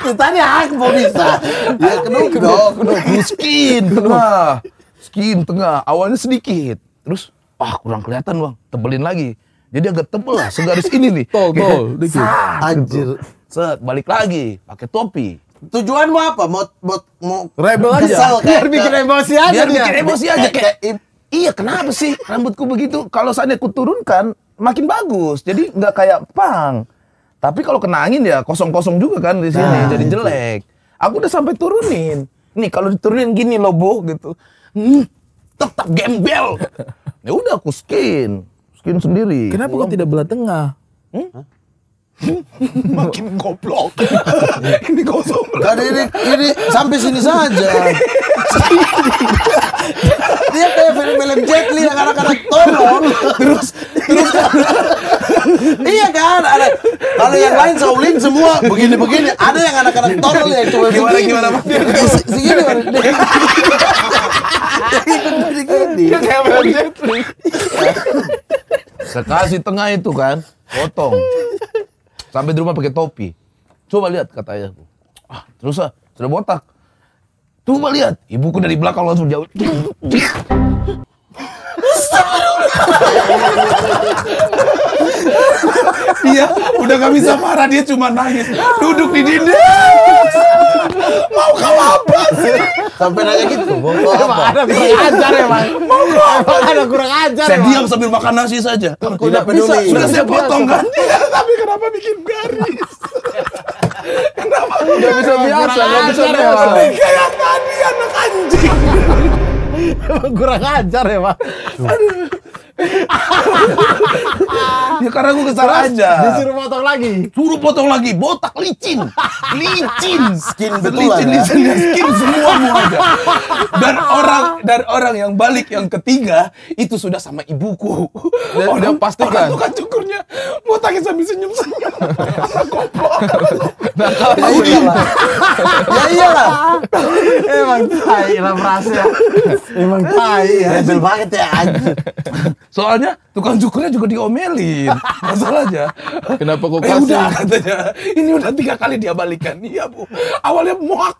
Kita ini hak mau bisa. Ya knop dong, knop. Miskin, tengah. Skin tengah. Awalnya sedikit. Terus, wah kurang kelihatan bang. Tebelin lagi jadi agak tebel lah, segaris ini nih. Tol, tol. Gitu. Anjir. Set, balik lagi, pakai topi. Tujuan mau apa? Mau mau, mau rebel aja. Kesel, biar bikin emosi aja. Biar bikin emosi aja. Kayak, kayak, iya kenapa sih rambutku begitu? Kalau seandainya aku turunkan, makin bagus. Jadi nggak kayak pang. Tapi kalau kena angin ya kosong-kosong juga kan di sini, nah, jadi itu. jelek. Aku udah sampai turunin. Nih kalau diturunin gini loh bu gitu. Hmm, tetap gembel. ya udah aku skin. Yun sendiri. Kenapa kok tidak belah tengah?
Hmm? Makin goblok. ini kosong. Gak ada ini, ini sampai sini saja. dia kayak film-film Jet Li yang anak-anak
tolong terus terus iya kan ada kalau yang lain Shaolin semua begini-begini ada yang anak-anak tolong yang cuma gimana begini. gimana segini ikut jadi gini.
Sekasih tengah itu kan, potong. Sampai di rumah pakai topi. Coba lihat kata ayahku. Ah, terus ah, sudah botak. Coba lihat, ibuku dari belakang langsung jauh. Iya, udah gak bisa marah dia cuma nangis duduk di dinding mau kau apa sih sampai nanya gitu mau kau apa ada kurang iya. ajar Bang. mau kau apa ada kurang ajar saya diam sambil makan nasi saja Tidak peduli sudah saya potong kan iya, tapi
kenapa bikin garis
kenapa udah bisa biasa nggak bisa biasa kayak
tadi anak anjing kurang ajar ya, Pak. ya karena gue kesal Terus, aja. Disuruh potong lagi.
Suruh potong lagi, botak licin. Licin skin betul ya. licin, ya? licin, skin semua aja. Dan orang dan orang yang balik yang ketiga itu sudah sama ibuku. Dan oh, dan pastikan. Orang cukurnya botaknya sambil senyum-senyum.
Sama goblok.
Nah, kalau ya iyalah. Gitu. ya iyalah.
Emang tai lah merasa. Emang tai ya. Banget ya
Soalnya tukang cukurnya juga diomelin. Masalahnya. Kenapa kok kasih? Eh, udah katanya. Ini udah tiga kali dia balikan. Iya bu. Awalnya muak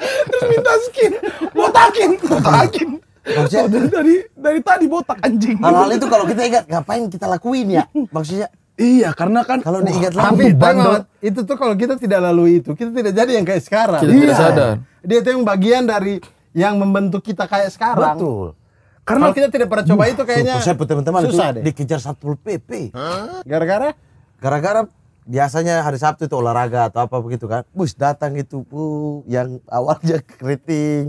Terus minta skin. Botakin. Botakin. Maksudnya, oh, dari, dari, dari
tadi botak anjing. Hal-hal itu kalau kita ingat ngapain kita lakuin ya? Maksudnya Iya, karena kan kalau diingat lagi banget itu tuh kalau kita tidak lalui itu, kita tidak jadi yang kayak sekarang. Kita iya. tidak sadar. Dia itu yang bagian dari yang membentuk kita kayak sekarang. Betul. Karena Kalo, kita tidak pernah coba itu kayaknya saya teman-teman susah itu deh. dikejar satpol PP. Gara-gara? Gara-gara biasanya hari Sabtu itu olahraga atau apa begitu kan. Bus datang itu bu yang awalnya keriting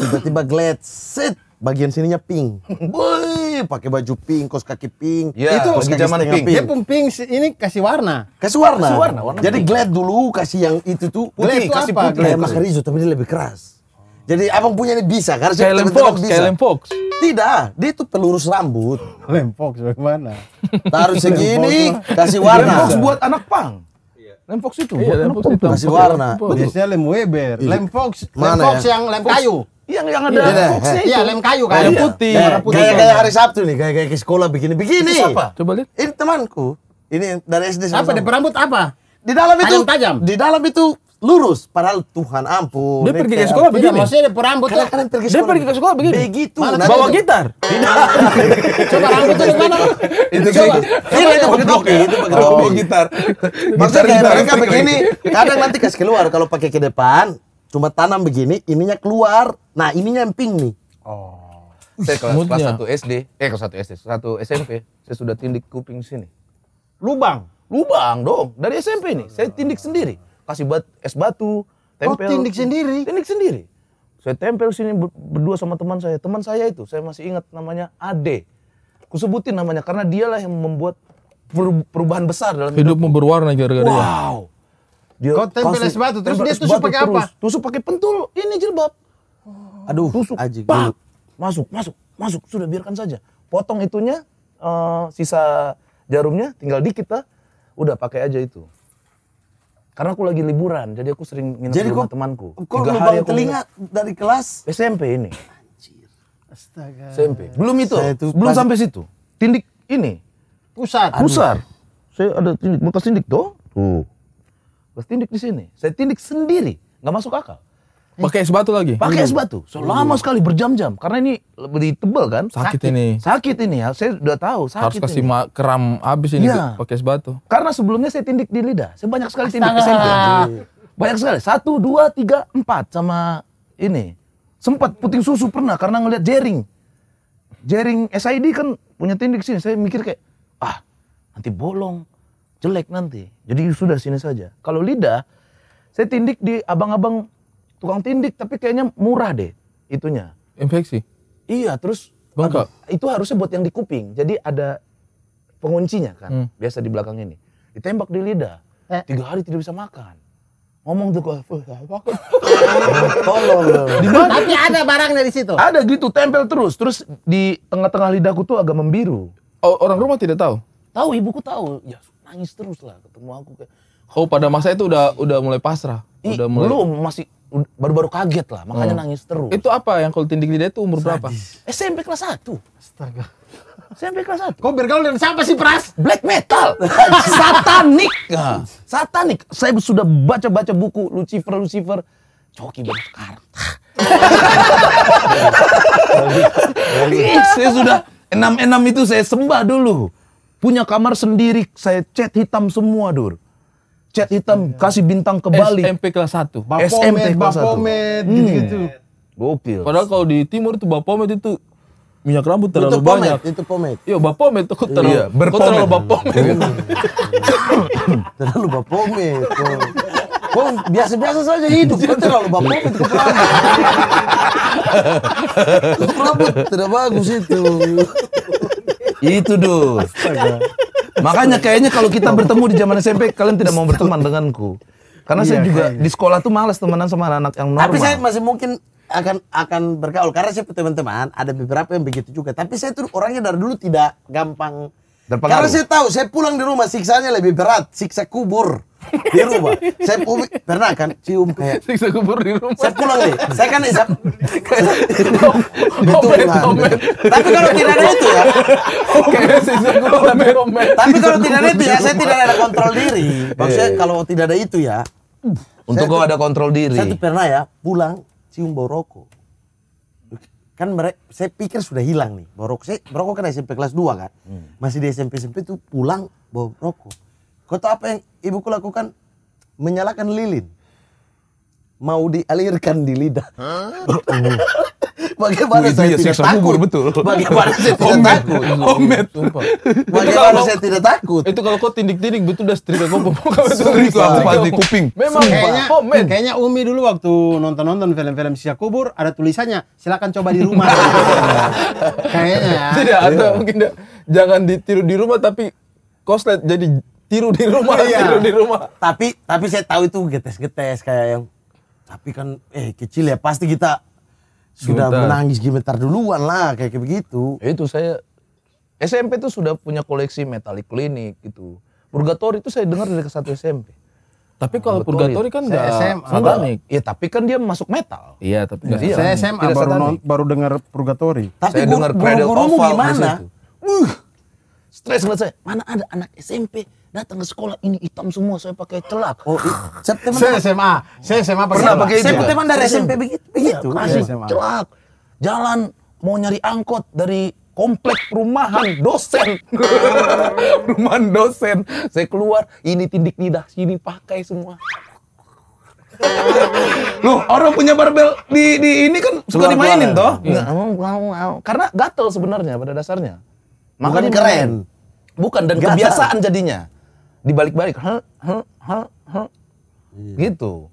tiba-tiba glad set bagian sininya pink. Boy, pakai baju pink, kaos kaki pink. Yeah, itu kaki zaman pink. pink. Dia pun pink ini kasih warna. Kasih warna. Kasih warna, Jadi glad dulu kasih yang itu tuh. Glad, itu kasih apa? Putih. Kayak makarizo tapi dia lebih keras. Jadi abang punya ini bisa, karena saya lempok, Kayak Fox. Tidak, dia itu pelurus rambut. Lempok Fox bagaimana? Taruh segini, kasih warna. Lempok iya.
buat anak pang. Iya. Lem itu, iya, lem Fox itu. Kasih warna. Biasanya
lem Weber, iya. Lempok, Fox, ya? yang lem kayu.
Yang yang ada iya, itu. Iya, lem kayu kan. Kayu putih. Kayak kayak hari Sabtu
nih, kayak kayak ke sekolah begini-begini. Siapa? Coba lihat. Ini temanku. Ini dari SD Apa? Dia Rambut apa? Di dalam itu tajam. Di dalam itu lurus padahal Tuhan ampun dia pergi ke sekolah begini tidak, maksudnya dia perambut lah kan pergi dia pergi ke sekolah begini begitu Mana nah, bawa itu? gitar tidak
coba rambut tuh mana
itu coba ini iya, itu pakai topi itu pakai topi
bawa gitar maksudnya mereka begini kadang nanti
kasih keluar kalau pakai ke depan cuma tanam begini ininya keluar nah ininya emping nih
oh saya kelas kelas 1 SD eh kelas 1 SD 1 SMP saya sudah tindik kuping sini lubang lubang dong dari SMP nih saya tindik sendiri kasih bat, es batu, tempel. Oh, tindik sendiri. Tindik sendiri. Saya tempel sini berdua sama teman saya. Teman saya itu, saya masih ingat namanya Ade. Kusebutin namanya karena dialah yang membuat perubahan besar dalam hidupmu hidup berwarna gara-gara Wow. Dia Kau tempel es batu, terus dia tusuk pakai apa? Tusuk pakai pentul, ini jilbab. Oh. Aduh, tusuk. Ajik, pak. Masuk, masuk, masuk. Sudah biarkan saja. Potong itunya, uh, sisa jarumnya, tinggal dikit lah. Udah pakai aja itu. Karena aku lagi liburan, jadi aku sering nginep jadi rumah kok, temanku. Kok Tiga hari telinga aku... dari kelas SMP ini. Anjir.
Astaga. SMP.
Belum itu. belum sampai situ. Tindik ini. Pusat. Pusat. Saya ada tindik, bekas tindik tuh. Tuh. bekas tindik di sini. Saya tindik sendiri, nggak masuk akal. Pakai es batu lagi? Pakai es batu. So, lama sekali berjam-jam karena ini lebih tebal kan? Sakit, sakit ini. Sakit ini ya. Saya udah tahu sakit Harus kasih ini. kram habis ini ya. pakai es batu. Karena sebelumnya saya tindik di lidah. Saya banyak sekali tindik SMP. Banyak sekali. Satu, dua, tiga, empat sama ini. Sempat puting susu pernah karena ngelihat jaring. Jaring SID kan punya tindik sini. Saya mikir kayak, ah nanti bolong. Jelek nanti. Jadi sudah sini saja. Kalau lidah, saya tindik di abang-abang tukang tindik tapi kayaknya murah deh itunya. Infeksi. Iya, terus Bengkak. itu harusnya buat yang di kuping. Jadi ada penguncinya kan, hmm. biasa di belakang ini. Ditembak di lidah. Eh. Tiga hari tidak bisa makan. Ngomong tuh gue, tolong. Di mana? Tapi ada barang dari situ. Ada gitu, tempel terus. Terus di tengah-tengah lidahku tuh agak membiru. Oh, orang rumah tidak tahu? Tahu, ibuku tahu. Ya nangis terus lah ketemu aku kayak. Oh, pada masa itu udah udah mulai pasrah. I, udah mulai... Belum, masih baru-baru kaget lah, makanya hmm. nangis terus. Itu apa yang kalau tindik lidah itu umur Sadis. berapa? SMP kelas 1. Astaga. SMP kelas 1. Kok bergaul dengan siapa sih, Pras? Black metal. Satanik. Ya. satanik. Saya sudah baca-baca buku Lucifer Lucifer. Coki berkar. Iya. saya sudah enam-enam itu saya sembah dulu. Punya kamar sendiri, saya cat hitam semua, Dur cat hitam, kasih bintang ke Bali. SMP kelas 1. Bapomet, SMP kelas 1. Bapomet, hmm. gitu-gitu. Gokil. Padahal kalau di timur itu Bapomet itu minyak rambut terlalu itu pomet, banyak. Itu pomet. Iya, Bapomet itu kok iya, terlalu, iya, kok terlalu Bapomet.
terlalu Bapomet. Kok biasa-biasa saja hidup, kan kok terlalu Bapomet itu
rambut. rambut tidak bagus itu. itu dulu. Makanya kayaknya kalau kita bertemu di zaman SMP kalian tidak mau berteman denganku. Karena iya, saya juga kayaknya. di sekolah tuh malas temenan sama anak-anak yang normal. Tapi saya masih
mungkin akan akan bergaul karena saya teman-teman ada beberapa yang begitu juga. Tapi saya tuh orangnya dari dulu tidak gampang karena saya tahu, saya pulang di rumah siksanya lebih berat, siksa kubur di rumah. Saya umi, pernah kan cium kayak siksa kubur di rumah. Saya pulang deh, saya kan isap. itu Tapi kalau
tidak
ada itu ya. Tapi kalau tidak ada itu ya, saya tidak ada kontrol diri. Maksudnya eh.
kalau tidak ada itu ya.
Untuk kau ada kontrol diri. Saya tuh
pernah ya pulang cium bau rokok kan mereka saya pikir sudah hilang nih bawa rokok saya merokok kan SMP kelas 2 kan hmm. masih di SMP SMP tuh pulang bawa rokok kau tahu apa yang ibuku lakukan menyalakan lilin mau dialirkan di lidah huh? Oh, oh.
Bagaimana saya iya, tidak takut? betul. Bagaimana saya tidak takut? Omet. Iya, Bagaimana saya tidak takut? Itu kalau kau tindik-tindik betul dah setrika kau Setrika aku pasti kuping. Memang kayaknya Kayaknya Umi dulu waktu
nonton-nonton film-film siakubur kubur ada tulisannya silakan coba di rumah. kayaknya Tidak ada iya. mungkin jangan ditiru di rumah tapi koslet jadi tiru di rumah, iya. tiru di rumah. Tapi tapi saya tahu itu getes-getes kayak yang tapi kan eh
kecil ya pasti kita
sudah gitar. menangis
gitar duluan lah kayak begitu. Itu saya SMP itu sudah punya koleksi metalik klinik gitu. Purgatory itu saya dengar dari satu SMP. Tapi kalau Purgatory kan enggak SMA. Enggak. Ya tapi kan dia masuk metal. Iya,
tapi enggak. Iya, saya SMA baru non, baru dengar Purgatory. Tapi saya dengar Cradle of Gimana?
Uh, stres banget saya. Mana ada anak SMP datang ke sekolah
ini hitam semua saya pakai celak oh saya teman saya SMA saya SMA pernah pakai itu saya teman dari SMP
begitu begitu iya, celak jalan mau nyari angkot dari komplek perumahan dosen perumahan dosen saya keluar ini tindik lidah sini pakai semua Loh, orang punya barbel di, di ini kan suka dimainin toh? Iya. Karena gatel sebenarnya pada dasarnya. Makanya keren. Bukan dan kebiasaan jadinya dibalik-balik balik heh heh heh iya. gitu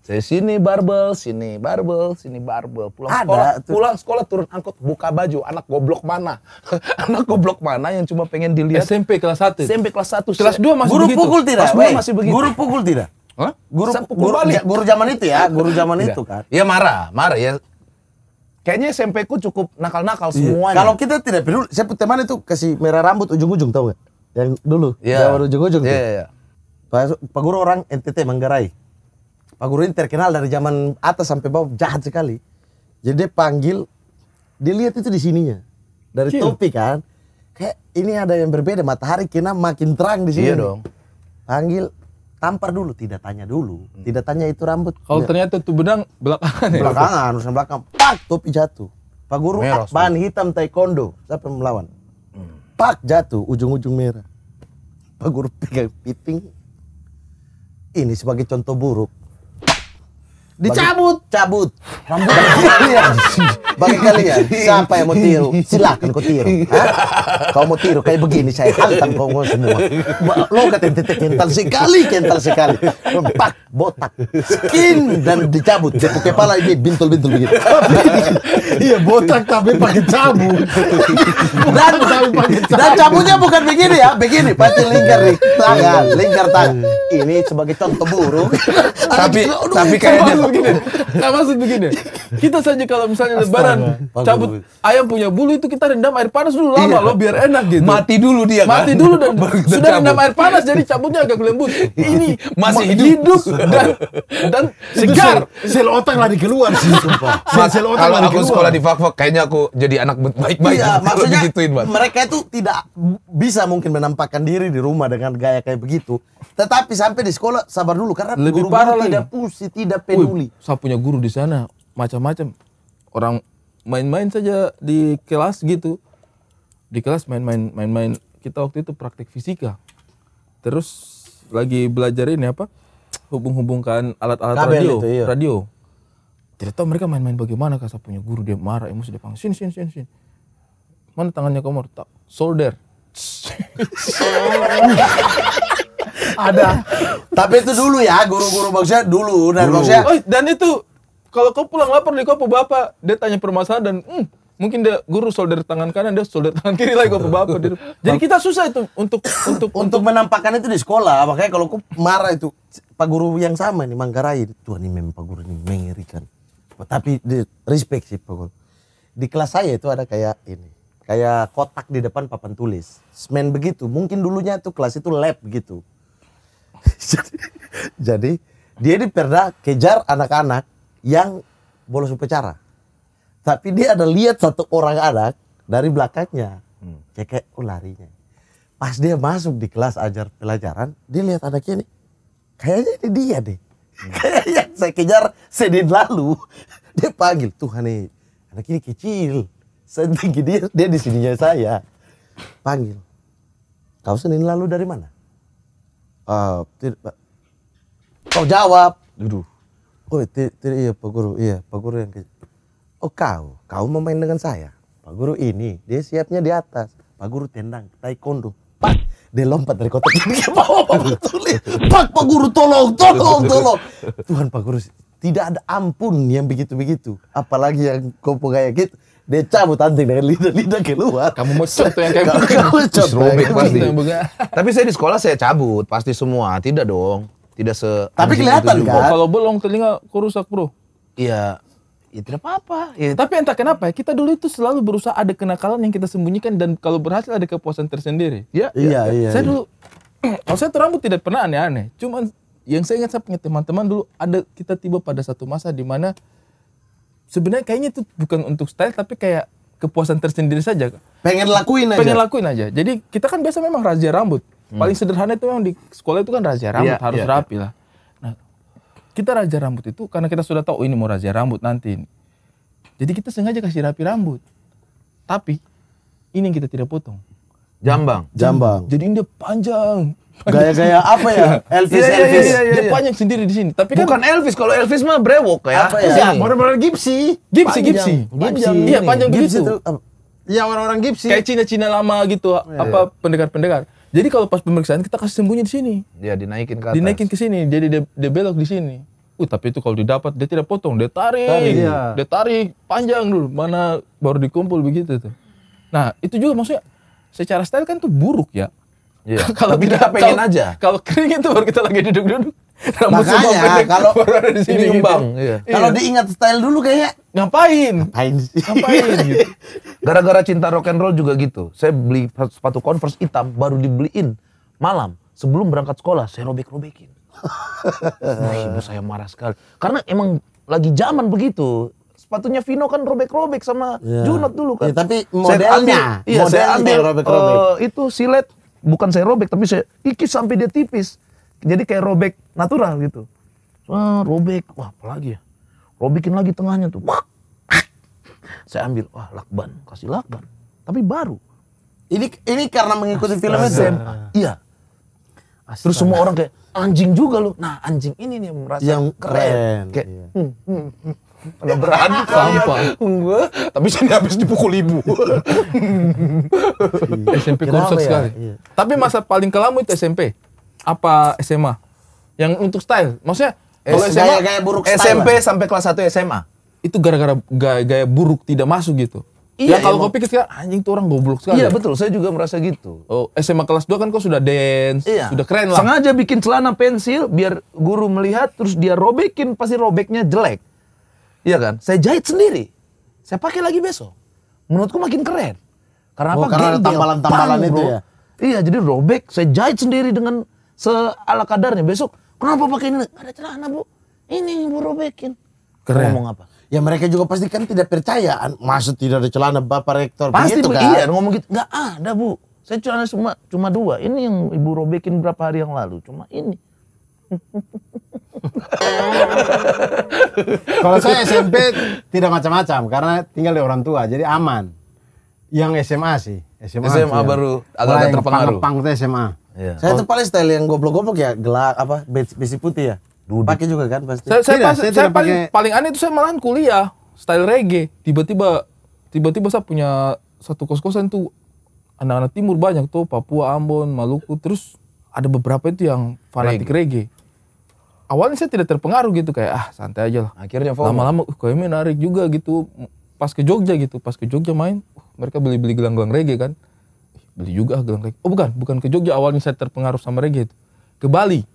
saya sini barbel, sini barbel, sini barbel. Pulang Ada, sekolah, tuh. pulang sekolah turun angkot buka baju. Anak goblok mana? anak goblok mana yang cuma pengen dilihat? SMP kelas 1. SMP kelas 1. Kelas 2 masih guru begitu. Pukul tidak, kelas masih begitu. Guru
pukul tidak? Hah? Guru Sapu guru, balik. guru
zaman itu ya, iya. guru zaman iya. itu kan. Iya marah, marah ya. Kayaknya SMP ku cukup nakal-nakal iya. semuanya. Kalau
kita tidak peduli, saya teman itu kasih merah rambut ujung-ujung tau gak? Yang dulu, yeah. yang ujung-ujung yeah, tuh. Yeah, iya, iya. Pak, Pak Guru orang NTT Manggarai. Pak Guru ini terkenal dari zaman atas sampai bawah jahat sekali. Jadi dia panggil, dilihat itu di sininya. Dari Cil. topi kan. Kayak ini ada yang berbeda, matahari kena makin terang di sini. Iya dong. Panggil, tampar dulu, tidak tanya dulu. Hmm. Tidak tanya itu rambut. Kalau
ternyata itu benang belakangan ya? Belakangan,
belakang. Pak, topi jatuh. Pak Guru Meros, ah, bahan hitam taekwondo. Siapa yang melawan? pak jatuh ujung-ujung merah. Pak guru pegang piting. Ini sebagai contoh buruk dicabut cabut rambut kalian bagi kalian siapa yang mau tiru silahkan kau tiru kau mau tiru kayak begini saya hantam kau, kau semua lo titik kental sekali kental sekali lempak botak skin dan dicabut jadi kepala ini bintul-bintul begitu iya botak tapi pakai cabut dan, dan cabutnya bukan begini ya begini pasti lingkar nih tangan lingkar
tangan ini sebagai contoh burung tapi tapi kayaknya begini. Nggak maksud begini. Kita saja kalau misalnya lebaran cabut ayam punya bulu itu kita rendam air panas dulu lama iya. loh biar enak gitu. Mati dulu dia kan. Mati dulu dan sudah rendam air panas jadi cabutnya agak lembut. Iya. Ini masih hidup, hidup dan dan segar. Sel, sel otak lari keluar sih sumpah. Sel, sel otak kalau aku keluar. sekolah di Fakfak kayaknya aku jadi anak baik-baik. Iya, maksudnya gituin, mereka
itu tidak bisa mungkin menampakkan diri di rumah dengan gaya kayak begitu. Tetapi sampai di sekolah sabar dulu karena Lebih guru parah tidak
pusi, tidak peduli asli. Saya punya guru di sana macam-macam. Orang main-main saja di kelas gitu. Di kelas main-main main-main kita waktu itu praktik fisika. Terus lagi belajar ini apa? Hubung-hubungkan alat-alat radio, itu, iya. radio. Tidak tahu mereka main-main bagaimana kan saya punya guru dia marah emosi dia panggil sin sin sin sin. Mana tangannya kamu? Tak solder. ada tapi itu dulu ya guru-guru maksudnya dulu dan dulu. maksudnya oh, dan itu kalau kau pulang lapar di kau bapak dia tanya permasalahan dan hmm, mungkin dia guru solder tangan kanan dia solder tangan kiri lagi kau bapak dia. jadi kita susah itu untuk untuk untuk menampakkan itu di sekolah
makanya kalau kau marah itu pak guru yang sama nih manggarai tuan ini memang pak guru ini mengerikan tapi di, respect sih pak guru di kelas saya itu ada kayak ini kayak kotak di depan papan tulis semen begitu mungkin dulunya tuh kelas itu lab gitu jadi, dia ini pernah kejar anak-anak yang bolos upacara. Tapi dia ada lihat satu orang anak dari belakangnya. Hmm. Kayak, oh larinya. Pas dia masuk di kelas ajar pelajaran, dia lihat anaknya ini Kayaknya ini dia deh. Hmm. Kayak yang saya kejar senin lalu. Dia panggil, Tuhan nih anak ini kecil. Saya dia, dia di sininya saya. Panggil. Kau senin lalu dari mana? Ah, ah. kau jawab duduk oh tidak iya pak guru iya pak guru yang oh kau kau mau main dengan saya pak guru ini dia siapnya di atas pak guru tendang taekwondo pak dia lompat dari kotak ke bawah pak guru tulis pak pak guru tolong tolong tolong Tuhan pak guru tidak ada ampun yang begitu begitu apalagi yang kau kayak gitu dia cabut anting dengan lidah-lidah keluar.
Kamu mau sesuatu yang kayak kamu, cabut? pasti. Tapi saya di sekolah saya cabut, pasti semua. Tidak dong. Tidak se Tapi kelihatan kan? Kalau bolong telinga rusak Bro. Iya. Ya tidak apa-apa. Ya, tapi entah kenapa ya, kita dulu itu selalu berusaha ada kenakalan yang kita sembunyikan dan kalau berhasil ada kepuasan tersendiri. Ya, iya, ya. iya. Saya iya. dulu, kalau saya rambut tidak pernah aneh-aneh. Cuman yang saya ingat saya punya teman-teman dulu ada kita tiba pada satu masa di mana sebenarnya kayaknya itu bukan untuk style tapi kayak kepuasan tersendiri saja. Pengen lakuin aja. Pengen lakuin aja. Jadi kita kan biasa memang razia rambut. Hmm. Paling sederhana itu memang di sekolah itu kan razia rambut yeah, harus yeah, rapi yeah. lah. Nah, kita razia rambut itu karena kita sudah tahu oh, ini mau razia rambut nanti. Jadi kita sengaja kasih rapi rambut. Tapi ini yang kita tidak potong. Jambang. Jambang. jadi ini dia panjang. Gaya-gaya apa ya? Iya. Elvis, yeah, iya, Elvis. Yeah, yeah, yeah, Dia panjang sendiri di sini. Tapi kan bukan kan, Elvis. Kalau Elvis mah brewok ya. Apa ya? Benar-benar iya. gipsi. Gipsi, gipsi. Panjang. Iya, panjang begitu. Iya, orang-orang gipsi. Kayak Cina-Cina lama gitu. Apa pendekar-pendekar. Jadi kalau pas pemeriksaan kita kasih sembunyi di sini. Ya dinaikin ke atas. Dinaikin ke sini. Jadi dia, dia belok di sini. Uh, tapi itu kalau didapat dia tidak potong, dia tarik. tarik iya. Dia tarik panjang dulu. Mana baru dikumpul begitu tuh. Nah, itu juga maksudnya secara style kan tuh buruk ya. Yeah. kalau tidak pengen kalo, aja. Kalau kering itu baru kita lagi duduk-duduk. Rambut Makanya pendek, kalau di sini ngembang. Iya. iya. Kalau iya.
diingat style dulu kayak
ngapain? Ngapain sih? Ngapain gitu. Gara-gara cinta rock and roll juga gitu. Saya beli sepatu Converse hitam baru dibeliin malam sebelum berangkat sekolah saya robek-robekin. Wah, ibu saya marah sekali. Karena emang lagi zaman begitu sepatunya Vino kan robek-robek sama yeah. Junot dulu kan. Ya, tapi modelnya, saya ambil, modelnya robek-robek. Uh, itu silet bukan saya robek tapi saya kikis sampai dia tipis. Jadi kayak robek natural gitu. Wah, robek, wah apalagi ya. Robekin lagi tengahnya tuh. Wah. Saya ambil, wah lakban, kasih lakban. Tapi baru. Ini ini karena mengikuti film SMA. Iya. Astaga. Terus semua orang kayak anjing juga lo Nah, anjing ini nih merasa yang keren. keren. Kayak, iya. hmm, hmm, hmm. Udah berani iya. sampah. Gue tapi saya habis dipukul ibu. Iya. SMP konsep ya? sekali. Iya. Tapi masa paling kelam itu SMP. Apa SMA? Yang untuk style. Maksudnya kalau SMA gaya, gaya buruk SMP style, sampai kelas 1 SMA. Itu gara-gara gaya, gaya buruk tidak masuk gitu. Iya, ya kalau kau pikir sekarang anjing tuh orang goblok sekali. Iya, ya. betul. Saya juga merasa gitu. Oh, SMA kelas 2 kan kau sudah dance, iya. sudah keren lah. Sengaja bikin celana pensil biar guru melihat terus dia robekin pasti robeknya jelek. Iya kan? Saya jahit sendiri. Saya pakai lagi besok. Menurutku makin keren. Karena oh, apa? Karena tambalan-tambalan itu ya. Iya, jadi robek, saya jahit sendiri dengan seala kadarnya. Besok kenapa pakai ini? Gak ada celana, Bu. Ini Bu robekin. Keren.
Ngomong apa? Ya mereka juga pasti kan tidak percaya. Maksud tidak ada celana Bapak Rektor Pasti begitu kan? Iya,
ngomong gitu. Gak ada, Bu. Saya celana cuma cuma dua. Ini yang Ibu robekin berapa hari yang lalu. Cuma ini. Kalau saya SMP
tidak macam-macam karena tinggal di orang tua, jadi aman. Yang SMA sih, SMA, SMA baru agak terpengaruh. Pang SMA. Yeah. Saya tuh paling style yang goblok-goblok
ya, gelap apa, besi putih ya. Pakai juga kan pasti. Saya, saya, tidak, pas, saya, saya paling paling aneh itu saya malah kuliah style reggae. Tiba-tiba tiba-tiba saya punya satu kos-kosan tuh anak-anak timur banyak tuh Papua, Ambon, Maluku, terus ada beberapa itu yang fanatik reggae. reggae awalnya saya tidak terpengaruh gitu kayak ah santai aja lah. Akhirnya lama Lama-lama uh, kayaknya menarik juga gitu. Pas ke Jogja gitu, pas ke Jogja main, uh, mereka beli-beli gelang-gelang reggae kan. Beli juga ah gelang reggae. Oh bukan, bukan ke Jogja awalnya saya terpengaruh sama reggae itu. Ke Bali.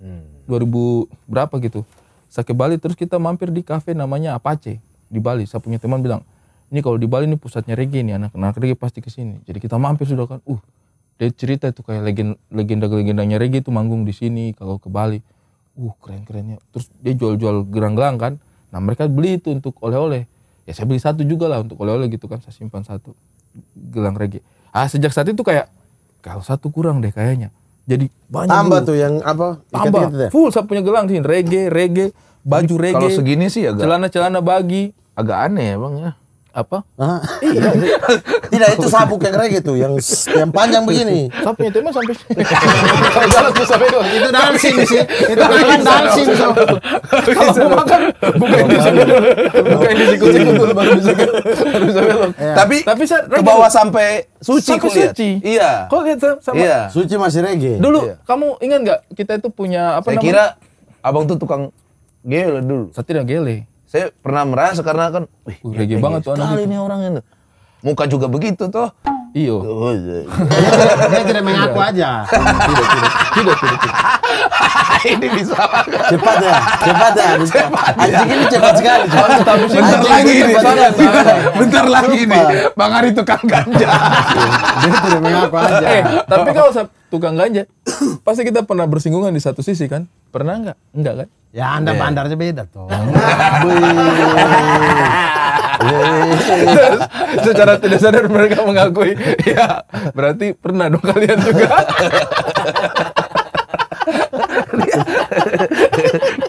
Hmm. 2000 berapa gitu. Saya ke Bali terus kita mampir di kafe namanya Apache di Bali. Saya punya teman bilang, "Ini kalau di Bali ini pusatnya reggae nih, anak-anak reggae pasti ke sini." Jadi kita mampir sudah kan. Uh, dia cerita itu kayak legenda legenda legendanya reggae itu manggung di sini kalau ke Bali uh keren-kerennya terus dia jual-jual gerang-gerang kan nah mereka beli itu untuk oleh-oleh ya saya beli satu juga lah untuk oleh-oleh gitu kan saya simpan satu gelang reggae ah sejak saat itu kayak kalau satu kurang deh kayaknya jadi banyak tambah dulu. tuh yang apa tambah ikat ya? -ikat full saya punya gelang sih reggae reggae baju reggae kalau segini sih agak celana-celana bagi agak aneh ya bang ya apa? Ah. iya. Tidak itu sabuk yang kayak
gitu, yang yang panjang begini.
Sapunya itu emang sampai sini. Jalan Itu dancing sih. Itu kan dancing so. Kalau mau makan bukan di sini. Bukan di siku siku dulu baru bisa baru iya. Tapi tapi ke bawah sampai suci kok suci. Iya. Kok lihat sama? Iya. Suci masih reggae. Dulu iya. kamu ingat nggak kita itu punya apa namanya? Saya kira abang tuh tukang gele dulu. Saya tidak gele saya pernah merasa karena kan wih rege iya, banget gitu. tuh anak ini orang itu muka juga begitu toh iyo iya. Iya, dia tidak mengaku aja tidak tidak tidak tidak,
tidak. ini bisa cepat ya cepat ya cepat
ya. anjing ini cepat sekali cepat bentar lagi ini bentar lagi ini bang Ari tukang ganja dia tidak mengaku aja eh, tapi kalau tukang ganja pasti kita pernah bersinggungan di satu sisi kan pernah nggak enggak kan Ya Anda yeah. bandarnya beda tuh. Terus, iya. secara tidak sadar mereka mengakui ya berarti pernah dong kalian juga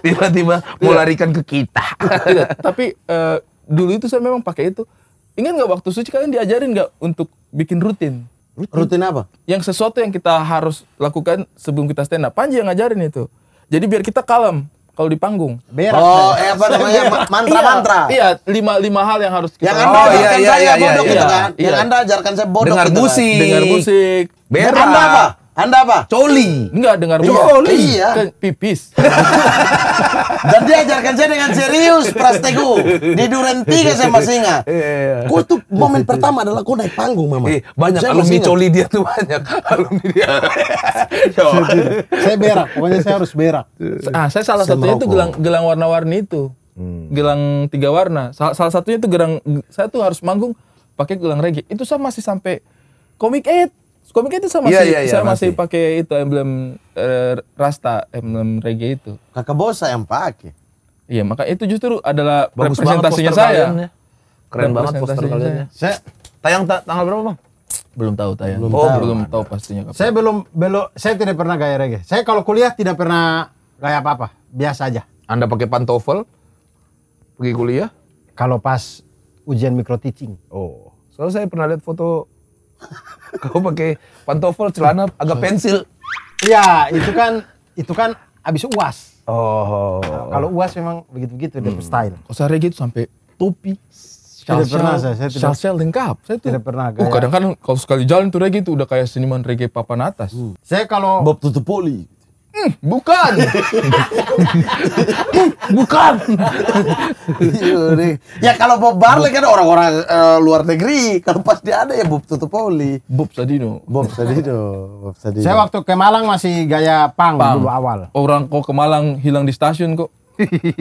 tiba-tiba mau iya. larikan ke kita iya, tapi uh, dulu itu saya memang pakai itu ingat nggak waktu suci kalian diajarin nggak untuk bikin rutin rutin rutin apa yang sesuatu yang kita harus lakukan sebelum kita stand up Panji yang ngajarin itu jadi biar kita kalem kalau di panggung. Berat. Oh, eh, apa namanya? Mantra-mantra. Iya. iya, lima lima hal yang harus kita. Yang Anda oh, iya, iya, saya iya, bodoh iya, gitu kan. Iya. Yang Anda ajarkan saya bodoh Dengar gitu kan? musik. Kan? Dengar musik. Berat. Anda apa? Anda apa? Coli. Enggak dengar iya, coli. ya, kan pipis.
Dan dia ajarkan saya dengan serius Prastego. di Duren 3 saya masih ingat. Iya. Kau iya, iya. tuh momen pertama adalah kau naik panggung mama. Iya, banyak kalau alumni coli
dia tuh banyak alumni dia. saya berak, pokoknya saya harus berak. Ah, saya salah saya satunya itu gelang gelang warna-warni itu. Hmm. Gelang tiga warna. Salah, salah satunya itu gelang saya tuh harus manggung pakai gelang reggae. Itu saya masih sampai komik 8 eh, Komiknya itu sama yeah, masih, yeah, yeah, saya masih, masih pakai itu emblem uh, Rasta, emblem reggae itu. Kakak bos saya yang pakai. Iya, maka itu justru adalah Bagus representasinya saya. Kalian, ya. Keren banget poster kalian. Saya. Saya tayang ta tanggal berapa, Bang? Belum tahu tayang. Belum oh, tahu. belum tahu pastinya kapan.
Saya belum belum saya tidak pernah gaya reggae. Saya kalau kuliah tidak pernah gaya apa-apa, biasa aja. Anda pakai pantofel pergi
kuliah? Kalau pas ujian micro teaching. Oh. Soalnya saya pernah lihat foto Kau pakai pantofel celana agak oh. pensil. Iya, itu kan
itu kan abis uas.
Oh. kalau
uas memang begitu-begitu hmm. style. Kalau saya
gitu sampai topi. Tidak pernah saya, saya tidak. -shal lengkap. Saya Tidak pernah. Gaya. Oh, kadang-kadang kalau sekali jalan tuh reggae tuh udah kayak seniman reggae papan atas. Uh. Saya kalau Bob Tutupoli.
Mm, bukan. Hmm, bukan. Iya, ya kalau Bob barley kan orang-orang uh, luar negeri. Kalau pas dia ada ya Bob Tutupoli.
Bob Sadino. Bob Sadino. Bob Sadino. Saya waktu
ke Malang masih gaya pang, dulu awal. Orang kok ke Malang hilang di stasiun kok.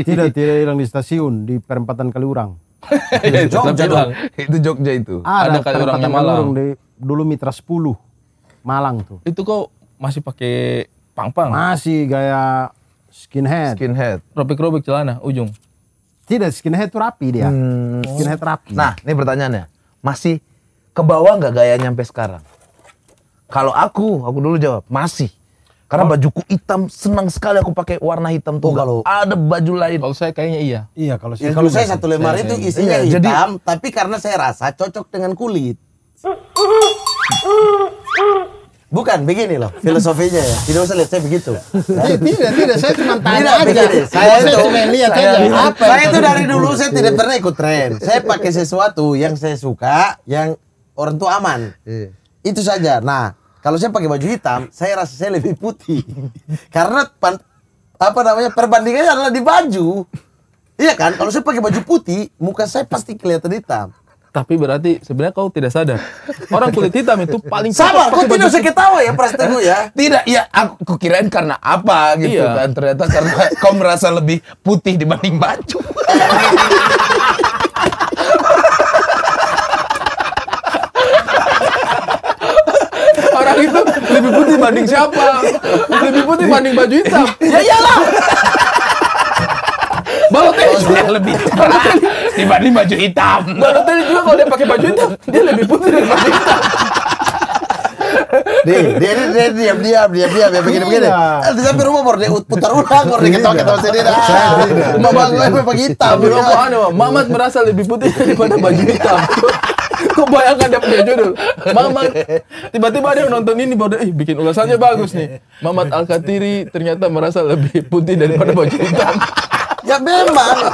tidak, tidak hilang di stasiun. Di perempatan Kaliurang.
itu Jogja itu Jogja
itu. Ada, ada kali Malang. Di,
dulu Mitra 10. Malang tuh. Itu kok masih pakai Pang-pang. Masih gaya skinhead. Skinhead. Robek-robek celana ujung. Tidak skinhead tuh rapi dia. Hmm. Skinhead rapi. Nah, ini pertanyaannya. Masih ke bawah nggak gayanya sampai sekarang? Kalau aku, aku dulu jawab, masih. Karena oh. bajuku hitam, senang sekali aku pakai warna hitam tuh. Oh, kalau ada baju lain. Kalau saya kayaknya iya. Iya, kalau saya. Ya, kalau saya satu lemari itu saya, isinya iya. hitam, tapi karena saya rasa cocok dengan kulit.
Bukan begini loh filosofinya ya. Tidak usah lihat saya begitu. Saya Tidak, tidak, saya cuma tanya tidak, aja. Saya, saya itu, cuma lihat saya, aja. Apa saya itu dari dulu saya tidak pernah ikut tren. Saya pakai sesuatu yang saya suka, yang orang tua aman. Iya. Itu saja. Nah, kalau saya pakai baju hitam, saya rasa saya lebih putih. Karena pan, apa namanya perbandingannya adalah di baju. Iya kan? Kalau saya pakai baju
putih, muka saya pasti kelihatan hitam. Tapi berarti sebenarnya kau tidak sadar. Orang kulit hitam itu paling sama. Kau tidak usah ketawa ya Prasetyo ya. Tidak, ya aku kirain karena apa gitu iya. kan. Ternyata karena kau merasa lebih putih dibanding baju. Orang itu lebih putih dibanding siapa? Lebih putih dibanding baju hitam. Ya iyalah. Balotelli juga lebih Balotelli dibanding baju hitam. Balotelli juga kalau dia pakai baju hitam, dia lebih putih dari baju hitam.
Dia, dia dia diam diam diam diam ya begini begini. Iya. Eh, Nanti sampai
rumah baru dia putar ulang baru dia iya. ketawa ketawa sendiri. Iya. Nah, Mama gue pakai hitam. Mama merasa lebih putih daripada baju hitam. Kau bayangkan dia punya judul Mama Tiba-tiba dia nonton ini baru Ih bikin ulasannya bagus nih Mamat Alkatiri ternyata merasa lebih putih daripada baju hitam Ya memang.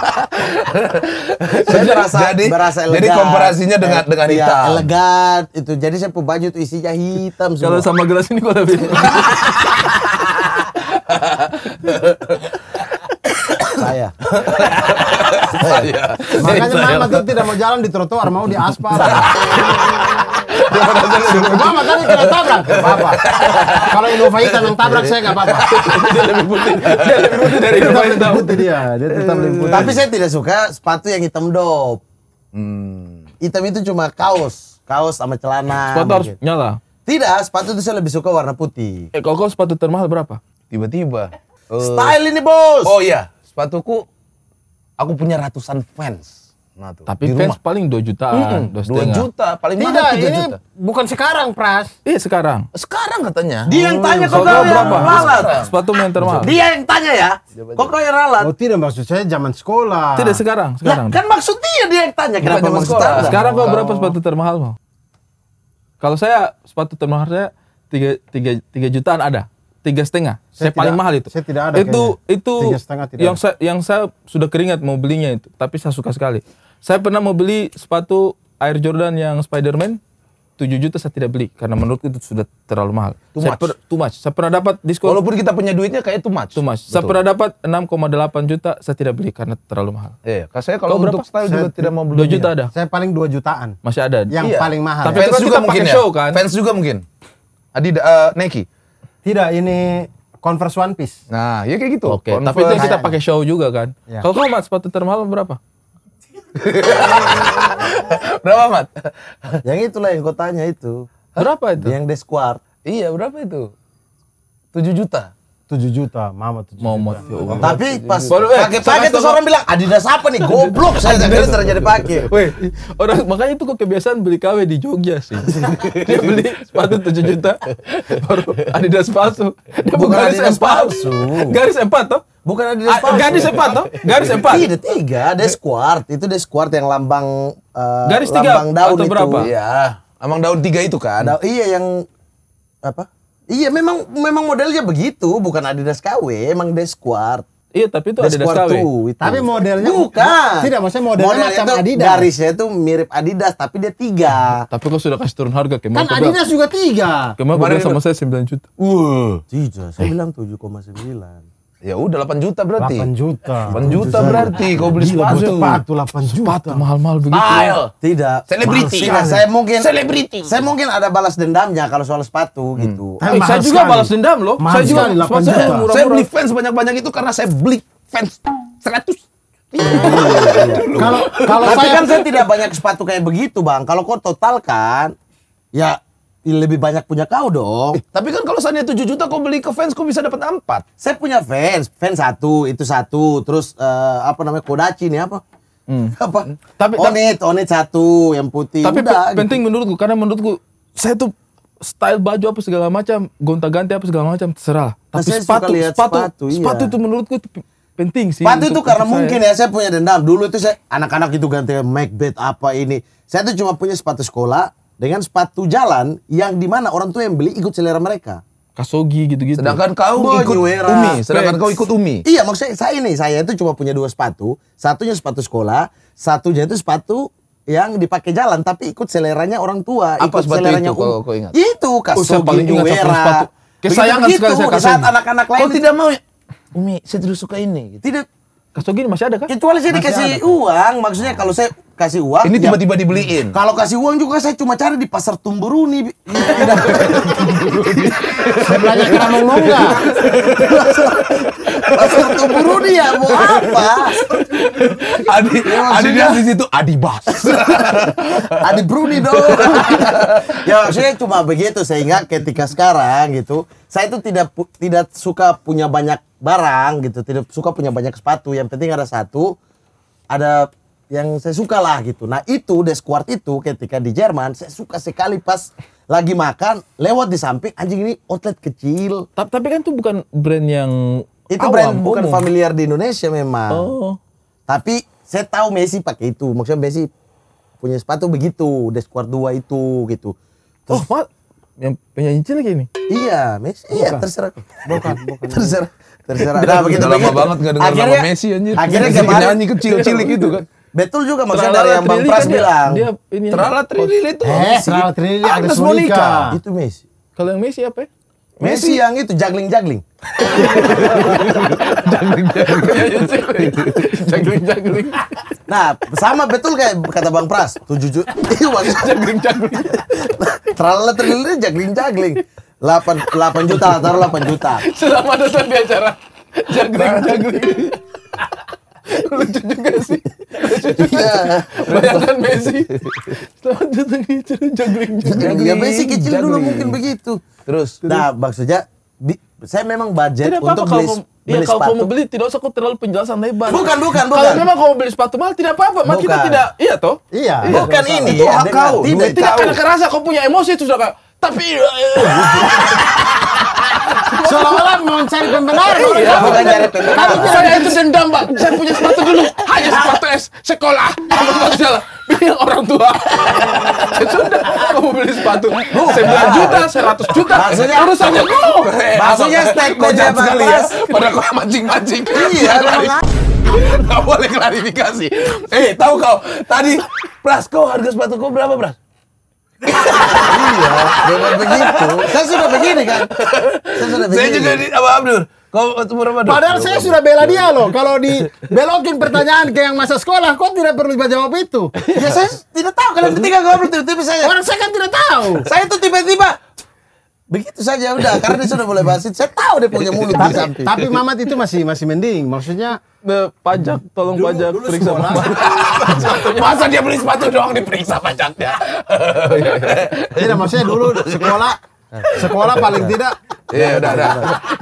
saya merasa jadi, berasa elegan. Jadi komparasinya dengan eh, dengan iya, hitam. Ya, elegan itu. Jadi saya baju itu isinya hitam Kalau sama gelas ini kok lebih.
saya. saya.
Makanya Mamat itu tidak mau jalan di trotoar, mau di aspal. Mama tadi kena tabrak, apa-apa. Kalau Innova Ita yang tabrak saya nggak apa-apa. Dia lebih putih, dia lebih putih dari Innova Ita. Putih dia, dia tetap lebih putih. Tapi saya tidak suka sepatu yang hitam dop. Hmm. Hitam itu cuma kaos, kaos sama celana. Sepatu harus gitu.
nyala. Tidak, sepatu itu saya lebih suka warna putih. Eh, kalau kau sepatu termahal berapa? Tiba-tiba. Uh. Style ini bos. Oh iya sepatuku aku punya ratusan fans. Nah, tuh. Tapi di fans rumah. paling dua juta. Dua -hmm. juta, paling Tidak, mahal 3 ini bukan sekarang, Pras. Iya, sekarang. Sekarang katanya. Dia yang oh, tanya kok kau yang ralat. Sepatu
yang termahal. Dia
yang tanya ya. Kok kau yang ralat?
Oh, tidak maksud saya zaman sekolah. Tidak sekarang, sekarang. Nah, kan maksud dia dia yang tanya kenapa zaman sekolah. sekolah. Sekarang kau berapa oh.
sepatu termahal mau? Kalau saya sepatu termahal saya tiga tiga tiga jutaan ada. Tiga setengah saya, saya paling mahal itu. Saya tidak ada. Itu kayaknya. itu tidak yang ada. saya yang saya sudah keringat mau belinya itu, tapi saya suka sekali. Saya pernah mau beli sepatu Air Jordan yang Spiderman tujuh juta saya tidak beli karena menurut itu sudah terlalu mahal. Too saya much. Per, too much. Saya pernah dapat diskon. Walaupun kita punya duitnya kayak too much. Too much. Betul. Saya pernah dapat 6,8 juta saya tidak beli karena terlalu mahal. Iya, iya. saya kalau Kau untuk berapa? style saya juga tidak mau beli. 2 juta ada. Saya paling dua jutaan. Masih ada. Yang iya. paling mahal. Tapi fans juga mungkin ya. Show, kan? Fans juga mungkin. Adidas uh, Nike. Tidak, ini Converse One Piece. Nah, ya kayak gitu. Oke, okay, tapi itu kita pakai show juga kan. Ya. Kalau kamu mat sepatu termahal berapa? berapa mat? yang itulah yang kotanya tanya itu.
Berapa itu? Yang Desquart. Iya, berapa itu? 7 juta. Tujuh
juta, mama 7 Mama, juta. Oh. Tapi pas pakai pakai tuh orang bilang Adidas apa nih? Goblok saya Adidas terjadi pakai. Weh, orang makanya itu kok kebiasaan beli KW di Jogja sih. Dia beli sepatu tujuh juta baru Adidas palsu. Dia bukan Adidas palsu. Garis empat toh? Bukan Adidas ah, palsu. Garis 4 toh? Garis 4.
Tidak, tiga, ada squart. Itu ada squart yang lambang uh, garis lambang daun atau berapa? itu. Iya. Lambang daun tiga itu kan. Da iya yang apa? Iya memang memang modelnya begitu, bukan Adidas KW, emang Desquart. Iya, tapi itu Adidas KW. Tapi modelnya bukan. Tidak, maksudnya modelnya, Model macam itu, Adidas. Garisnya itu mirip Adidas, tapi dia tiga.
Tapi kau sudah kasih turun
harga kemarin. Kan Adidas juga tiga. Kemarin, sama
saya sembilan juta. uh, tidak. Saya bilang tujuh koma sembilan Ya udah 8 juta berarti. 8 juta. 8 juta berarti kau beli Gila, sepatu. Sepatu 8 juta. mahal-mahal begitu. Ayo. Tidak. Selebriti. saya mungkin selebriti. Saya mungkin
ada balas dendamnya kalau soal sepatu hmm. gitu. Eh, eh saya juga balas dendam loh. Mahal saya juga 8 juta. Saya, murah -murah. saya beli
fans banyak-banyak itu karena saya beli fans 100 iya, iya, iya,
gitu kalau kalau saya kan saya tidak banyak sepatu kayak begitu bang. Kalau kau total kan, ya lebih banyak punya kau dong. Eh, tapi kan kalau seandainya 7 juta kau beli ke fans kau bisa dapat empat. Saya punya fans, fans satu, itu satu, terus uh, apa namanya Kodachi nih apa? Hmm. Apa? Tapi Onet, Onet satu yang putih. Tapi Udah, pe
penting gitu. menurutku karena menurutku saya tuh style baju apa segala macam, gonta-ganti apa segala macam terserah. Nah, tapi nah, sepatu, sepatu, sepatu, sepatu, iya. sepatu itu menurutku penting sih. Sepatu itu karena saya. mungkin ya saya punya dendam. Dulu itu saya
anak-anak itu ganti Macbeth apa ini. Saya tuh cuma punya sepatu sekolah, dengan sepatu jalan yang dimana orang tua yang beli ikut selera mereka. Kasogi gitu-gitu. Sedangkan kau Boy, ikut Uera. Umi, sedangkan Pets. kau ikut Umi. Iya, maksudnya saya ini, saya itu cuma punya dua sepatu. Satunya sepatu sekolah, satunya itu sepatu yang dipakai jalan tapi ikut seleranya orang tua, Apa ikut seleranya itu, kalau kau ingat? Itu oh, Kasogi oh, Uera. Kesayangan begitu, sekali saya Kasogi. Saat anak-anak lain. Kau tidak mau
ya? Umi, saya terus suka ini. Gitu. Tidak. Kasogi masih ada kan? Kecuali saya dikasih uang, maksudnya kalau saya
kasih uang. Ini ya. tiba-tiba ya, dibeliin. Kalau kasih uang juga saya cuma cari di pasar Tumburuni. Sebenarnya kita mau nggak?
Pasar Tumburuni ya mau apa?
Adi, ya, Adi di situ Adi Bas.
Adi Bruni dong.
ya
maksudnya cuma begitu sehingga ketika sekarang gitu, saya itu tidak tidak suka punya banyak barang gitu, tidak suka punya banyak sepatu. Yang penting ada satu, ada yang saya suka lah gitu. Nah itu Desquart itu ketika di Jerman saya suka sekali pas lagi makan lewat di samping anjing ini outlet kecil. Tapi, tapi kan itu bukan brand yang itu awam, brand bukan umum. familiar di Indonesia memang. Oh. Tapi saya tahu Messi pakai itu. Maksudnya Messi punya sepatu begitu Desquart dua itu gitu. Terus,
oh, yang punya cincin lagi ini? Iya, Messi. Oh, iya, terserah. Bukan, bukan. terserah. Terserah. Nah, begitu, Udah lama banget gak dengar nama Messi anjir. Akhirnya kemarin. kecil-cilik gitu kan. Betul
juga maksudnya dari yang Bang Pras kan bilang. Dia, dia ini Trala Trilili itu. Eh, terlalu Trilili Agnes Monica. Itu Messi.
Kalau yang Messi apa Messi, Messi yang itu juggling-juggling.
Juggling-juggling. nah, sama betul kayak kata Bang Pras, tujuh juta. Iya, itu juggling-juggling. Terlalu Trilili juggling-juggling. 8 8 juta, taruh 8 juta.
Selama datang di acara
juggling-juggling.
lucu juga sih
lucu juga iya. bayangkan Messi
selamat datang di cerita juggling juggling ya Messi kecil dulu dulu mungkin begitu terus nah maksudnya saya memang budget tidak untuk apa, beli iya, beli ya, kalau sepatu. mau beli
tidak usah kau terlalu penjelasan lebar. Bukan, bukan, bukan. Kalau memang kau beli sepatu mahal tidak apa-apa, maka kita tidak iya toh? Iya. iya. Bukan, bukan ini. Itu hak kau. Tidak, tidak, tidak karena kerasa kau punya emosi itu sudah tapi seolah-olah mau cari pembenaran.
Iya, bukan cari
pembenaran. Saya itu dendam, Pak. Saya punya sepatu dulu. Hanya sepatu es sekolah. Alhamdulillah. Bilang orang tua. Ya sudah mau beli sepatu. 9 juta, 100 juta. Maksudnya urusannya kok. Maksudnya statementnya sekali ya. Pada kau mancing-mancing. Iya, Gak boleh klarifikasi. Eh, tahu kau tadi Pras, kau harga sepatu kau berapa, Pras? iya, memang begitu. Saya sudah begini kan. Saya sudah begini. Saya juga di apa Abdur. Kau ketemu Ramadan. Padahal saya sudah bela dia loh.
Kalau di belokin pertanyaan ke yang masa sekolah, kau tidak perlu jawab itu. Ya saya tidak tahu. Kalian ketika ngobrol tiba-tiba saya. Orang saya kan tidak tahu. Saya itu tiba-tiba begitu saja udah karena dia sudah mulai basit saya tahu dia punya mulut tapi, di tapi mamat itu masih masih mending maksudnya pajak, tolong dulu, pajak dulu periksa sepatu.
Masa dia beli sepatu doang diperiksa pajaknya. oh, iya, iya. ini maksudnya dulu
sekolah sekolah paling tidak Iya, udah, udah.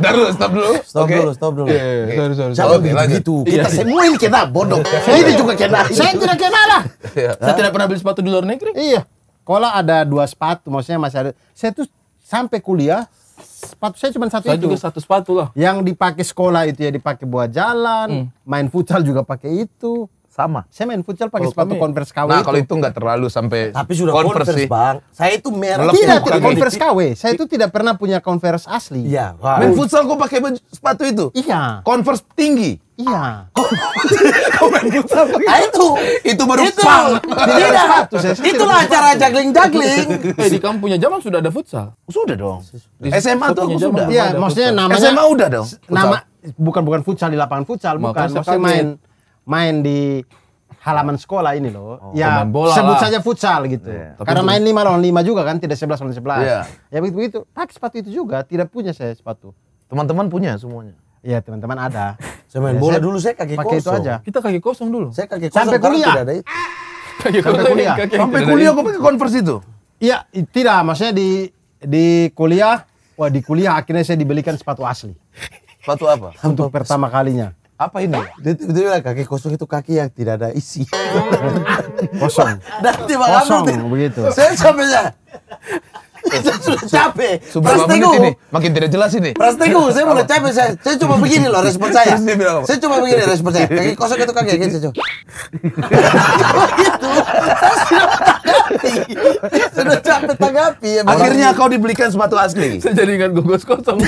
Udah dulu, stop dulu. Stop okay. dulu, stop dulu. Yeah, yeah, yeah. sorry, sorry. sorry. okay, begitu. Iya. Kita semua
ini kena bodoh. Saya ini juga kena. Saya tidak kena lah. Iya. Saya tidak pernah beli sepatu di luar negeri. Iya. sekolah ada dua sepatu, maksudnya masih ada. Saya tuh sampai kuliah sepatu saya cuma satu saya itu. juga satu sepatu loh. Yang dipakai sekolah itu ya dipakai buat jalan, hmm. main futsal juga pakai itu sama. Saya main futsal pakai sepatu Converse KW. Nah, kalau itu
enggak terlalu sampai Tapi sudah Converse, converse Bang. Saya
itu merek. Tidak, tidak gitu. Converse KW. Saya itu tidak pernah punya Converse asli. Iya. Wow. Main futsal gua pakai sepatu itu.
Iya. Converse tinggi. Iya. Kau main futsal ah, itu. Itu baru itu. pang. Tidak. Itulah acara juggling-juggling. Eh, di kamu punya zaman sudah ada futsal? Sudah dong. Di SMA tuh aku sudah. Iya, maksudnya namanya. SMA udah dong. Nama
bukan bukan futsal di lapangan futsal, bukan. Maksudnya main main di halaman sekolah ini loh. Oh, ya bola sebut lah. saja futsal gitu. Yeah. Karena main 5 lawan lima juga kan, tidak sebelas, lawan sebelas. Yeah. Ya begitu-begitu. Pakai sepatu itu juga, tidak punya saya sepatu. Teman-teman punya semuanya. Iya, teman-teman ada. Saya main ya, bola saya, dulu saya kaki pakai kosong. itu aja. Kita kaki kosong dulu. Saya kaki kosong. Sampai kuliah. Tidak ada itu. Kaki Sampai kuliah. Kaki Sampai kuliah kok pakai converse itu? Iya, tidak. Maksudnya di di kuliah, wah di kuliah akhirnya saya dibelikan sepatu asli. Sepatu apa? Untuk pertama kalinya apa ini? Dia tiba-tiba kaki kosong itu kaki yang tidak ada isi.
kosong.
Nanti Bang kosong, begitu. Saya sampai ya. saya sudah capek. Prastiku. Ini,
makin tidak jelas ini. Prastiku, saya sudah
capek. Saya, saya cuma begini loh respon saya. saya cuma begini respon saya. Kaki kosong itu kaki. Gitu, saya cuma. begitu.
sudah sudah capek tanggapi. Ya, Akhirnya kau dibelikan sepatu asli. saya jadi ingat gugus kosong.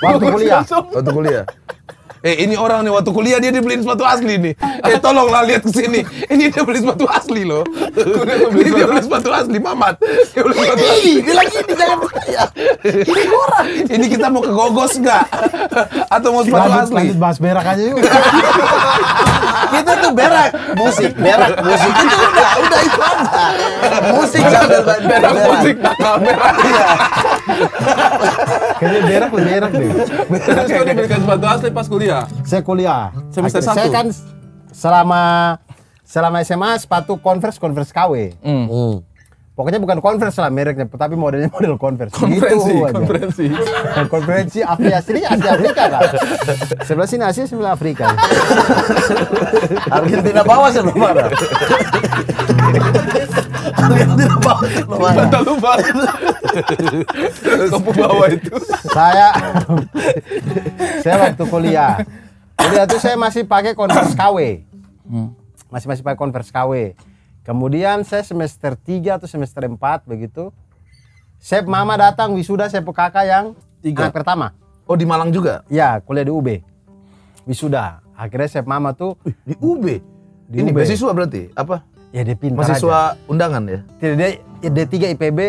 Waktu kuliah. Waktu kuliah eh ini orang nih waktu kuliah dia dibeliin sepatu asli nih. Eh tolonglah lihat ke sini. Ini dia beli sepatu asli loh. ini dia beli sepatu asli Mamat. Dia beli sepatu asli. Dia lagi
ini jangan percaya.
Ini orang. Ini kita mau ke Gogos nggak?
Atau mau sepatu lanjut, asli? Lanjut bahas berak aja yuk.
kita tuh berak musik,
berak musik itu udah udah itu aja. Musik sambil
berak, berak musik bakal berak. Iya.
Kayaknya berak lebih enak deh. Berak, Terus kau dibelikan sepatu asli pas kuliah. Iya. kuliah.
Saya kuliah. Semester satu. Saya kan selama selama SMA sepatu Converse Converse KW. Mm. Oh. Pokoknya bukan converse lah mereknya, tapi modelnya model converse. Konferensi, gitu konferensi. Aja. konferensi Afrika sini
Asia Afrika lah.
Sebelah sini Asia, sebelah Afrika. Argentina bawah sebelah mana?
Argentina bawah lupa mana? lupa Kamu bawah itu.
Saya, saya waktu kuliah. Jadi itu saya masih pakai konvers KW. Hmm. Masih masih pakai konvers KW Kemudian saya semester 3 atau semester 4 begitu. Saya mama datang wisuda saya kakak yang Tiga. anak pertama. Oh di Malang juga? Ya kuliah di UB. Wisuda. Akhirnya saya mama tuh di UB. Di Ini UB. beasiswa berarti apa? Ya dia pintar Mahasiswa undangan ya? Tidak dia D3 IPB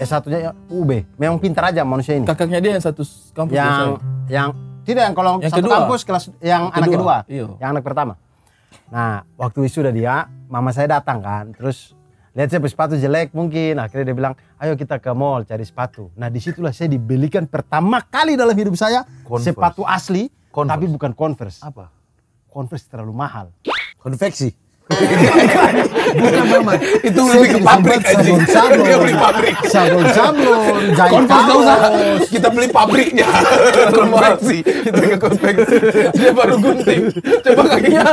eh satunya UB. Memang pintar aja manusia ini. Kakaknya dia yang satu kampus. Yang yang, yang tidak yang kalau yang satu kedua. kampus kelas yang, kedua. anak kedua. Iyo. Yang anak pertama. Nah, waktu wisuda dia mama saya datang kan terus lihat saya sepatu jelek mungkin akhirnya dia bilang ayo kita ke mall cari sepatu nah disitulah saya dibelikan pertama kali dalam hidup saya Converse. sepatu asli Converse. tapi bukan Converse apa Converse terlalu mahal konveksi Bukan mama. Itu lebih ke pabrik sabun sablon. Dia beli pabrik. Sabun
sablon, jahit Konvers usah. Kita beli pabriknya. konveksi. Kita ke konveksi. Dia baru gunting.
Coba kakinya.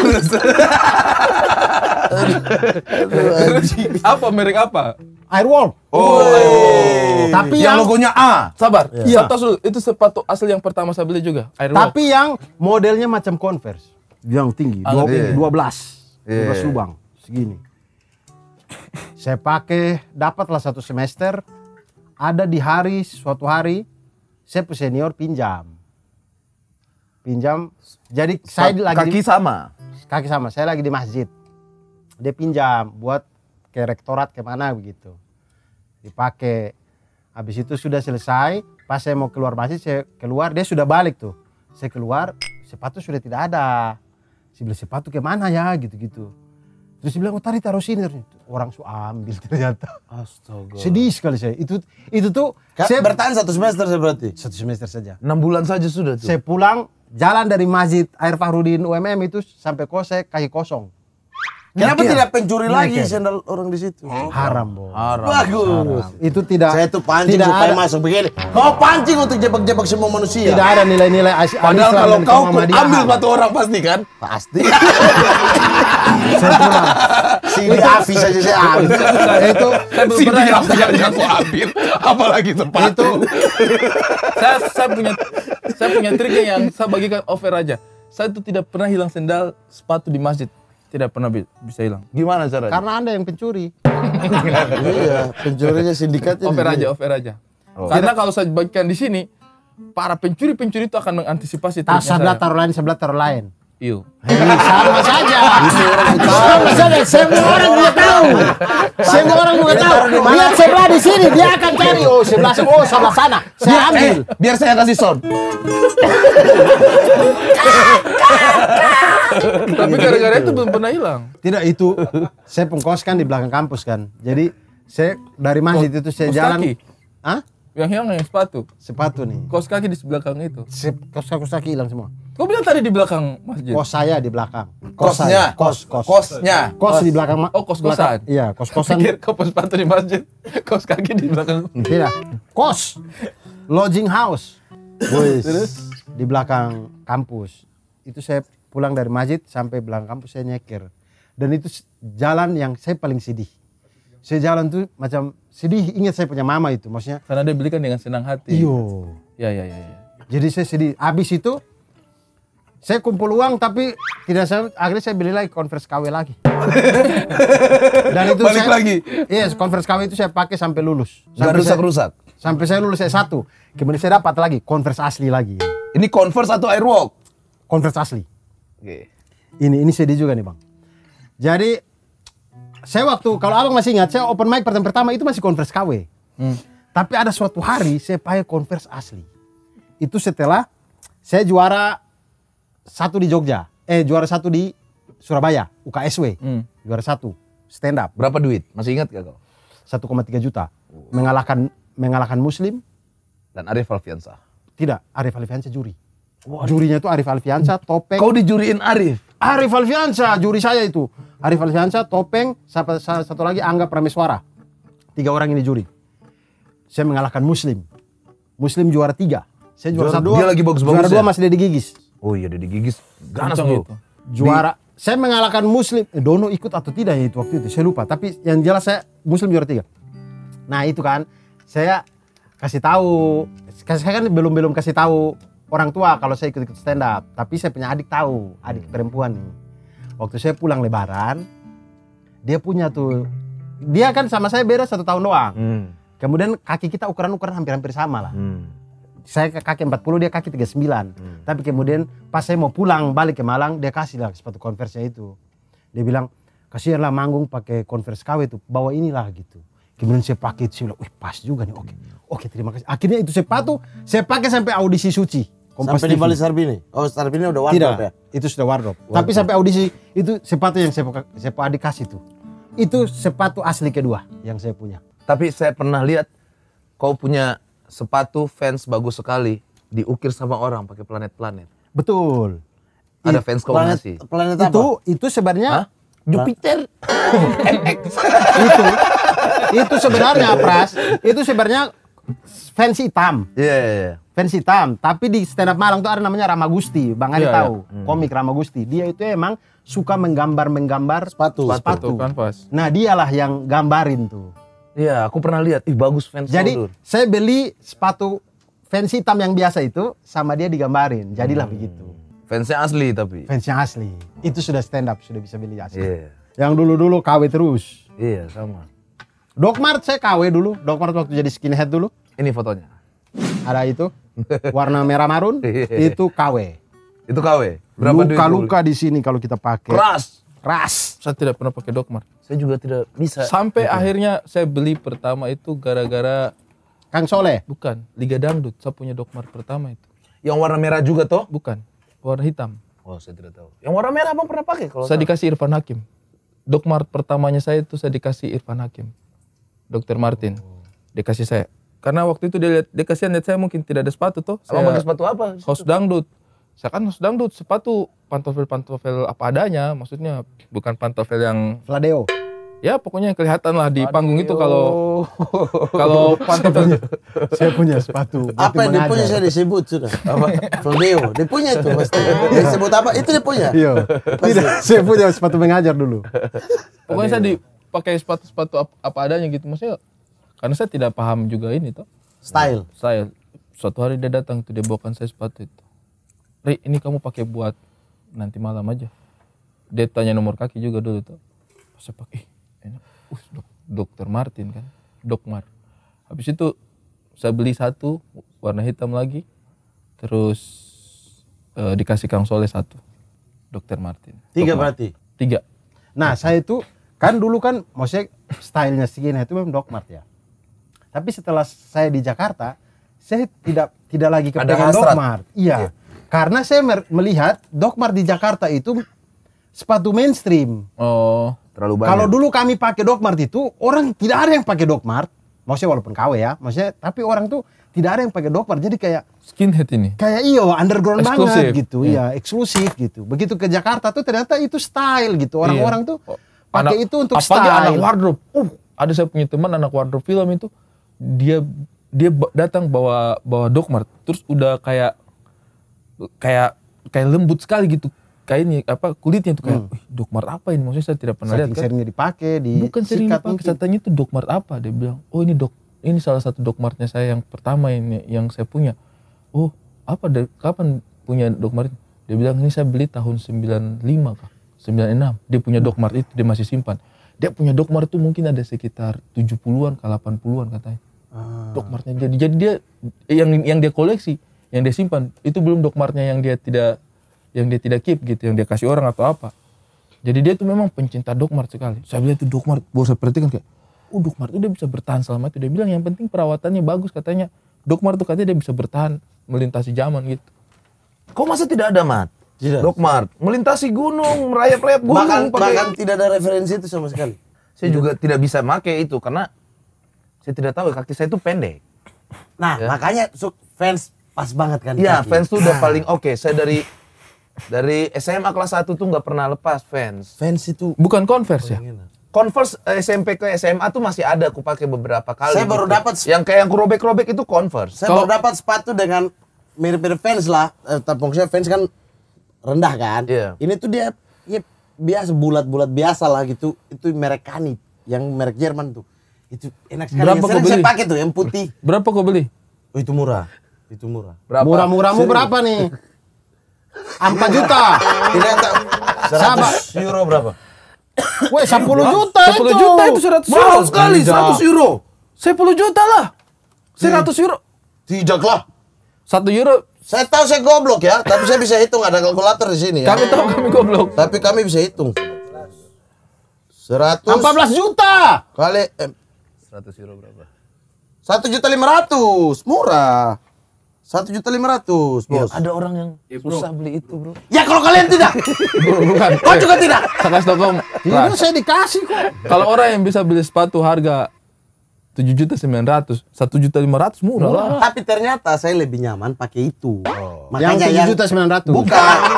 Terus Terus. apa merek apa? Airwall. Oh. Tapi yang, logonya A. Sabar. Iya. Satu, iya. itu sepatu asli yang pertama saya beli juga. Airwall. Tapi yang modelnya macam Converse. Yang tinggi. Dua, belas
iya. dua belas lubang. Segini. Saya pakai dapatlah satu semester. Ada di hari suatu hari saya senior pinjam. Pinjam. Jadi saya lagi kaki sama. Kaki sama. Saya lagi di masjid dia pinjam buat ke rektorat kemana begitu dipakai habis itu sudah selesai pas saya mau keluar masih saya keluar dia sudah balik tuh saya keluar sepatu sudah tidak ada saya bilang sepatu kemana ya gitu-gitu terus dia bilang oh tarik taruh sini orang su ambil ternyata
astaga sedih
sekali saya itu itu tuh Kak, saya bertahan satu semester saya berarti satu semester saja enam bulan saja sudah tuh saya pulang jalan dari masjid Air Fahrudin UMM itu sampai kos saya kaki kosong
Kenapa tidak pencuri iya, lagi iya.
sandal orang di situ? Oh. Haram, Bo. Haram. Bagus. Itu tidak Saya itu pancing tidak supaya masuk begini. Kau pancing untuk jebak-jebak semua manusia. Tidak ada nilai-nilai asli. Padahal kalau kau ambil batu orang pasti kan? Pasti. saya pulang. Si Afi saja saya ambil. itu si ya. Afi yang aku ambil,
apalagi sepatu. Itu saya, saya punya saya punya trik yang saya bagikan offer aja. Saya itu tidak pernah hilang sendal sepatu di masjid tidak pernah bisa hilang. Gimana cara Karena Anda yang pencuri. iya, pencurinya sindikatnya. Over aja, over aja. Oh. Karena kalau saya bagikan di sini, para pencuri-pencuri itu akan mengantisipasi. Tak sebelah taruh lain, sebelah taruh lain you. sama saja. sama saja. Semua orang juga tahu. Semua orang juga tahu. Lihat sebelah di sini, dia akan cari. Oh, sebelah sana. Oh, sama sana. Saya ambil. Eh, biar saya kasih sound.
Tapi gara-gara itu belum
pernah hilang. Tidak itu.
Saya pengkos kan di belakang kampus kan. Jadi saya dari masjid itu saya jalan.
Hah? Yang hilang yang sepatu. Sepatu nih. Kos kaki di sebelah belakang itu. Sip, kos kaki, kos kaki hilang
semua. Kau bilang tadi di belakang masjid. Kos saya di belakang. kosnya. Kos,
kos. Kosnya. Kos, di belakang. Oh, kos kosan. Belakang, iya, kos kosan. Pikir kau sepatu di masjid. Kos kaki di belakang. Tidak.
Kos. Lodging house. Terus di belakang kampus. Itu saya pulang dari masjid sampai belakang kampus saya nyeker. Dan itu jalan yang saya paling sedih saya jalan tuh macam sedih ingat saya punya mama itu maksudnya.
Karena dia belikan dengan senang hati. Iyo. Ya ya ya. ya.
Jadi saya sedih. Habis itu saya kumpul uang tapi tidak saya akhirnya saya beli lagi converse KW lagi. Dan itu balik saya, lagi. Yes, converse KW itu saya pakai sampai lulus. Sampai rusak-rusak. Sampai saya lulus saya satu. Kemudian saya dapat lagi converse asli lagi. Ini converse atau airwalk? Converse asli. Oke. Okay. Ini ini sedih juga nih, Bang. Jadi saya waktu kalau abang masih ingat saya open mic pertama pertama itu masih konvers KW. Hmm. Tapi ada suatu hari saya pakai konvers asli. Itu setelah saya juara satu di Jogja, eh juara satu di Surabaya, UKSW, hmm. juara satu stand up. Berapa duit? Masih ingat gak kau? 1,3 juta. Mengalahkan mengalahkan Muslim
dan Arif Alfiansa.
Tidak, Arif Alfiansa juri. Wow. Jurinya itu Arif Alfiansyah, topeng. Kau dijuriin Arif? Arif Alfiansyah, juri saya itu. Arif Alfiansyah, topeng, satu lagi Angga Prameswara. Tiga orang ini juri. Saya mengalahkan Muslim. Muslim juara tiga. Saya juara, juara satu. Dia lagi bagus-bagus Juara ya? dua masih Deddy Gigis. Oh iya Deddy Gigis. Ganas tuh. Juara. Di... Saya mengalahkan Muslim. Eh, Dono ikut atau tidak ya itu waktu itu. Saya lupa. Tapi yang jelas saya Muslim juara tiga. Nah itu kan. Saya kasih tahu. Saya kan belum-belum kasih tahu orang tua kalau saya ikut-ikut stand up tapi saya punya adik tahu adik hmm. perempuan nih waktu saya pulang lebaran dia punya tuh dia kan sama saya beda satu tahun doang hmm. kemudian kaki kita ukuran-ukuran hampir-hampir sama lah hmm. saya kaki 40 dia kaki 39 hmm. tapi kemudian pas saya mau pulang balik ke Malang dia kasih lah sepatu converse itu dia bilang kasihanlah manggung pakai converse KW itu, bawa inilah gitu kemudian saya pakai itu saya bilang wih pas juga nih oke okay. Hmm. oke okay, terima kasih akhirnya itu sepatu saya pakai sampai audisi suci Kompas sampai TV. di Bali Sarbini. Oh, Sarbini udah wardrobe Tidak, ya? itu sudah wardrobe. wardrobe. Tapi sampai audisi itu sepatu yang saya saya adik
kasih tuh. Itu sepatu asli kedua yang saya punya. Tapi saya pernah lihat kau punya sepatu fans bagus sekali diukir sama orang pakai planet-planet.
Betul. Ada fans kau planet, ngasih. Planet apa? Itu itu sebenarnya Hah? Jupiter MX. itu itu sebenarnya Pras, itu sebenarnya fans hitam. Iya, yeah, yeah, yeah. Fans hitam, tapi di stand up Malang tuh ada namanya Rama Gusti, Bang Ali yeah, iya. tahu. Yeah. Hmm. Komik Rama Gusti. Dia itu emang suka menggambar-menggambar sepatu. Sepatu. sepatu. Kan, nah, dialah yang gambarin tuh. Iya, aku pernah lihat. Ih, bagus fans Jadi, saya beli sepatu fans hitam yang biasa itu sama dia digambarin. Jadilah hmm. begitu.
Fansnya asli tapi.
Fansnya asli. Itu sudah stand up, sudah bisa beli asli. Yeah. Yang dulu-dulu KW terus. Iya, yeah, sama. Dokmart saya KW dulu. Dokmart waktu jadi skinhead dulu. Ini fotonya. Ada itu warna merah marun iya. itu KW.
Itu KW. Berapa Luka-luka
di sini kalau kita pakai. Keras.
Keras. Saya tidak pernah pakai Dokmar. Saya juga tidak bisa. Sampai gitu. akhirnya saya beli pertama itu gara-gara Kang Soleh. Bukan, Liga Dangdut. Saya punya Dokmar pertama itu. Yang warna merah juga toh? Bukan. Warna hitam. Oh, saya tidak tahu. Yang warna merah Abang pernah pakai kalau Saya tahu. dikasih Irfan Hakim. Dokmar pertamanya saya itu saya dikasih Irfan Hakim. Dokter Martin. Oh. Dikasih saya karena waktu itu dia lihat dia kasihan lihat saya mungkin tidak ada sepatu tuh. Saya pakai sepatu apa? Host dangdut. Saya kan host dangdut, sepatu pantofel-pantofel apa adanya, maksudnya bukan pantofel yang Fladeo. Ya pokoknya yang kelihatan lah di Vladeo. panggung itu kalau kalau pantofel
saya punya sepatu.
Apa yang dia punya saya
disebut sudah.
Apa? Vladeo. Dia punya itu
pasti. Iya. Dia sebut apa? Itu dia punya. Iya. Tidak, saya punya sepatu mengajar dulu.
Pokoknya saya dipakai sepatu-sepatu apa adanya gitu. Maksudnya karena saya tidak paham juga ini toh, Style. Style. Suatu hari dia datang tuh dia bawakan saya sepatu itu. Ri, ini kamu pakai buat nanti malam aja. Dia tanya nomor kaki juga dulu tuh. Pas saya pakai, enak. Uh, dok, dokter Martin kan, Dokmar. Habis itu saya beli satu warna hitam lagi, terus e, dikasih Kang Soleh satu, Dokter Martin. Tiga Dok berarti? Tiga.
Nah saya itu kan dulu kan maksudnya stylenya segini itu memang Dokmar ya. Tapi setelah saya di Jakarta, saya tidak tidak lagi kepengen Dokmart. Iya. iya. Karena saya melihat Dokmart di Jakarta itu sepatu mainstream. Oh, terlalu banyak. Kalau dulu kami pakai Dokmart itu orang tidak ada yang pakai Dokmart. Maksudnya walaupun KW ya, maksudnya tapi orang tuh tidak ada yang pakai Dokmar. Jadi kayak skinhead ini. Kayak iyo underground exclusive. banget gitu, yeah. ya, iya, eksklusif gitu. Begitu ke Jakarta tuh ternyata itu style gitu. Orang-orang yeah. tuh oh, pakai itu untuk apa style. Apalagi anak wardrobe.
Uh, ada saya punya teman anak wardrobe film itu dia dia datang bawa bawa dokmar terus udah kayak kayak kayak lembut sekali gitu kainnya apa kulitnya tuh kayak hmm. dokmar apa ini maksudnya saya tidak pernah Saking lihat kan dipakai di bukan sering dipakai katanya itu dokmar apa dia bilang oh ini dok ini salah satu dokmarnya saya yang pertama ini yang saya punya oh apa dari kapan punya dogmart dia bilang ini saya beli tahun 95 kak 96 dia punya dokmar itu dia masih simpan dia punya dokmar tuh mungkin ada sekitar 70-an ke 80-an katanya Ah. Dogmartnya jadi jadi dia yang yang dia koleksi, yang dia simpan itu belum dogmartnya yang dia tidak yang dia tidak keep gitu, yang dia kasih orang atau apa. Jadi dia tuh memang pencinta dogmart sekali. Saya bilang itu dogmart, bawa saya perhatikan kayak, oh dogmart itu dia bisa bertahan selama itu. Dia bilang yang penting perawatannya bagus katanya. Dogmart tuh katanya dia bisa bertahan melintasi zaman gitu. Kok masa tidak ada mat? Tidak. Dogmart melintasi gunung, merayap-rayap gunung. Bahkan, pakai... bahkan tidak ada referensi itu sama sekali. Saya juga tidak bisa make itu karena saya tidak tahu kaki saya itu pendek. Nah, ya. makanya fans pas banget kan. Iya, fans tuh udah nah. paling oke. Okay. Saya dari dari SMA kelas 1 tuh nggak pernah lepas fans. Fans itu bukan converse ya? Oh, iya. Converse eh, SMP ke SMA tuh masih ada aku pakai beberapa kali. Saya baru gitu. dapat yang kayak yang
robek-robek itu Converse. Saya Kau... baru dapat sepatu dengan mirip-mirip fans lah. Eh, saya fans kan rendah kan. Iya. Ini tuh dia ya, biasa bulat-bulat biasa lah gitu. Itu merek Kanit, yang merek Jerman tuh. Itu
enak sekali. Berapa ya. kau beli? Saya pakai tuh yang putih. Berapa kau beli? Oh, itu murah. Itu murah. Berapa? Murah-murahmu berapa nih? 4 juta. Tidak tak. 100 euro berapa?
Weh, 10 juta 10 itu. juta itu 100 euro. Mahal sekali, 100
euro. 10 juta lah. 100 euro. Tidak lah. 1 euro. Saya tahu saya goblok ya, tapi saya bisa
hitung ada kalkulator di sini ya. Kami tahu kami goblok. Tapi kami bisa hitung. 100 14 juta. Kali eh, 100 euro berapa? Satu juta lima ratus, murah. Satu juta lima ratus, ya, bos. Ya, ada orang yang ya, bro. susah beli itu, bro. Ya kalau kalian tidak, bukan. Kau juga tidak.
Sakas.com. Ya, saya
dikasih kok.
Kalau orang yang bisa beli sepatu harga tujuh juta sembilan ratus, satu juta lima ratus murah lah. Tapi
ternyata saya lebih nyaman pakai itu.
Oh. Makanya yang tujuh juta sembilan ratus.
Bukan.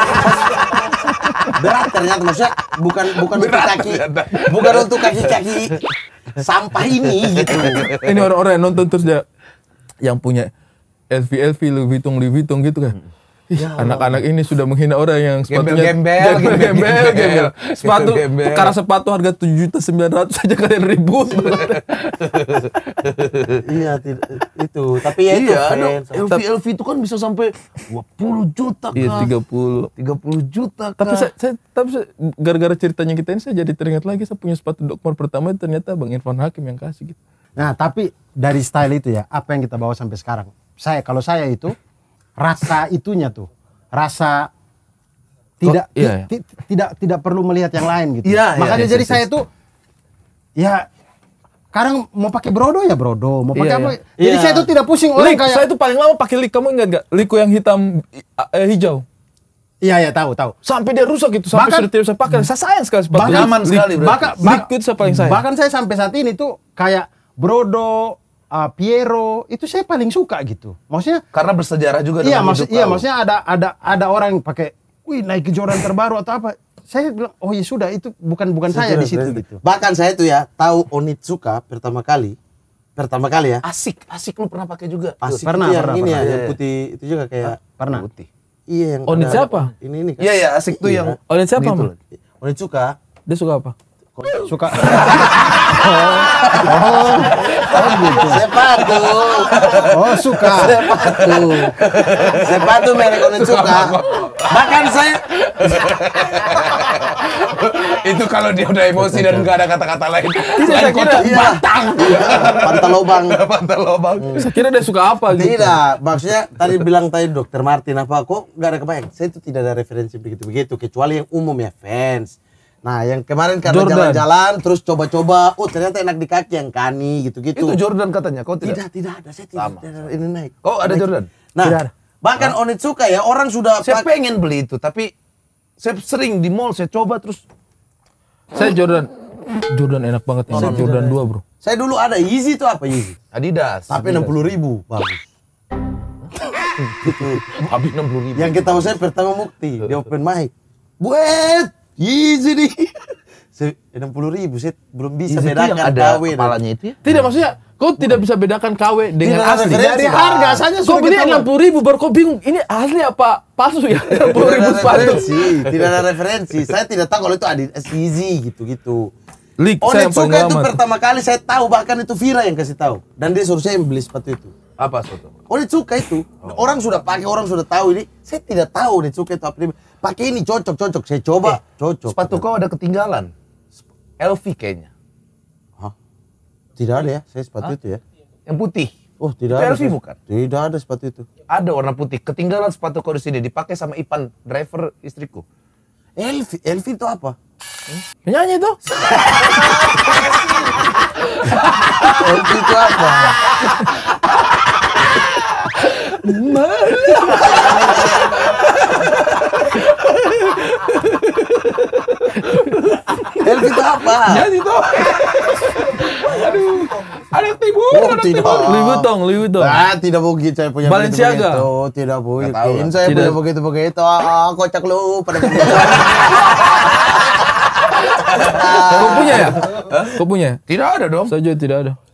berat ternyata maksudnya bukan bukan berat, untuk kaki, berat. bukan untuk kaki kaki sampah ini gitu. Ini orang-orang
yang nonton terus dia yang punya LV LV Louis Vuitton Louis Vuitton gitu kan. Hmm Ya anak-anak ini sudah menghina orang yang sepatunya gembel gembel gembel, gembel, sepatu gembel. sepatu harga tujuh juta sembilan ratus aja kalian ribut iya itu tapi ya itu iya, LV LV itu kan bisa sampai dua puluh juta kan iya tiga puluh tiga puluh juta kan tapi saya, saya tapi gara-gara ceritanya kita ini saya jadi teringat lagi saya punya sepatu dokter pertama ternyata bang Irfan Hakim yang kasih gitu nah tapi dari style itu ya apa
yang kita bawa sampai sekarang saya kalau saya itu rasa itunya tuh rasa tidak oh, iya, iya. tidak tidak perlu melihat yang lain gitu iya, iya makanya iya, jadi iya, saya iya. tuh ya sekarang mau pakai brodo ya brodo, mau pakai iya, apa? iya. Jadi iya. saya tuh tidak pusing orang kayak saya tuh
paling lama pakai lik kamu ingat gak? Liku yang hitam eh, eh hijau. Iya ya tahu tahu. Sampai dia rusak gitu, sampai sudah tidak bisa pakai. Saya sayang sekali sepatu. Bahkan, sekali. bahkan, saya paling sayang. Bahkan
saya sampai saat ini tuh kayak brodo uh, Piero itu saya paling suka gitu. Maksudnya
karena bersejarah
juga Iya, maksud iya maksudnya ada ada ada orang yang pakai wih naik kejuaraan terbaru atau apa. Saya bilang oh ya sudah itu bukan bukan saya, saya di situ gitu. Bahkan saya tuh ya tahu Onitsuka pertama kali pertama kali ya.
Asik, asik lu pernah pakai juga. Asik pernah, itu yang pernah, ini ya, pernah. ya, yang iya, iya.
putih itu juga kayak pernah. Putih.
Iya yang Onit siapa? Ini ini kan. Iya ya, asik tuh iya. yang Onit Suka. Dia suka apa? suka
oh oh oh gitu sepatu oh suka sepatu sepatu merek Onen suka
bahkan saya itu kalau dia udah emosi dan nggak ada kata-kata lain tidak saya kira iya. batang pantal
lobang pantal lobang hmm. saya
kira dia suka apa gitu tidak
maksudnya tadi bilang tadi dokter Martin apa kok nggak ada kebayang saya itu tidak ada referensi begitu-begitu kecuali yang umum ya fans Nah, yang kemarin karena jalan-jalan terus coba-coba, oh ternyata enak di kaki yang kani gitu-gitu. Itu Jordan katanya, kau tidak? Tidak, tidak ada. Saya tidak, tidak ini naik. Oh, ada naik. Jordan. Nah, tidak ada. bahkan nah. suka ya, orang sudah Saya pengen beli
itu, tapi saya sering di mall saya coba terus saya Jordan. Jordan enak banget nih, oh, Jordan, dua 2, ya. Bro. Saya dulu ada Yeezy itu apa Yeezy? Adidas. Tapi enam puluh
ribu, bagus. Habis puluh ribu. Yang kita saya pertama mukti di open mic. Buet, Easy nih. enam puluh ribu sih belum bisa Easy bedakan ada KW kepalanya itu ya?
Tidak hmm. maksudnya kau tidak bisa bedakan KW dengan tidak asli. Dari harga saja kau beli enam puluh ribu baru kau bingung ini asli apa palsu ya enam puluh ribu palsu. Tidak ada referensi. Saya
tidak tahu kalau itu Adidas Easy gitu-gitu. Oh,
Leak, Onitsuka itu pertama
kali saya tahu bahkan itu Vira yang kasih tahu dan dia suruh saya beli sepatu itu. Apa soto? Oh ini cuka itu. Oh. Orang sudah pakai, orang sudah tahu ini. Saya tidak tahu nih cuka itu apa. Pakai ini cocok, cocok. Saya coba. Eh, cocok. Sepatu kau ada ketinggalan. Elvi kayaknya. Hah? Tidak ada ya, saya sepatu Hah? itu ya. Yang putih. Oh, tidak itu ada. Elvi bukan? Tidak ada sepatu itu.
Ada warna putih. Ketinggalan sepatu kau di sini dipakai sama Ipan driver istriku. Elvi Elvi itu apa? Hmm? Penyanyi itu.
LV itu apa?
Malam. Elf itu apa? Ya itu. Aduh. Ada timun, oh, anak tidak. timun.
Louis
Ah, tidak mungkin saya punya Balenciaga. Oh, begitu, tidak mungkin saya tidak. punya begitu begitu. Ah, ah, kocak lu pada
Kau punya ya? Kau punya? Tidak ada dong. Saja tidak ada.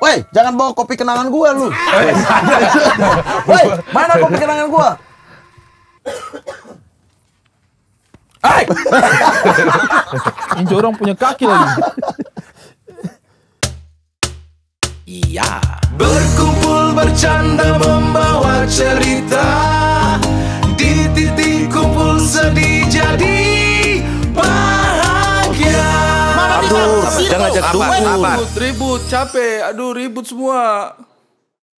Woi, jangan
bawa kopi kenangan gua lu. Woi, mana kopi kenangan gua?
Hei! Ini orang punya kaki lagi. Iya. Berkumpul bercanda membawa cerita di titik kumpul sedih jadi ngajak dulu. Ribut, ribut, capek. Aduh, ribut semua.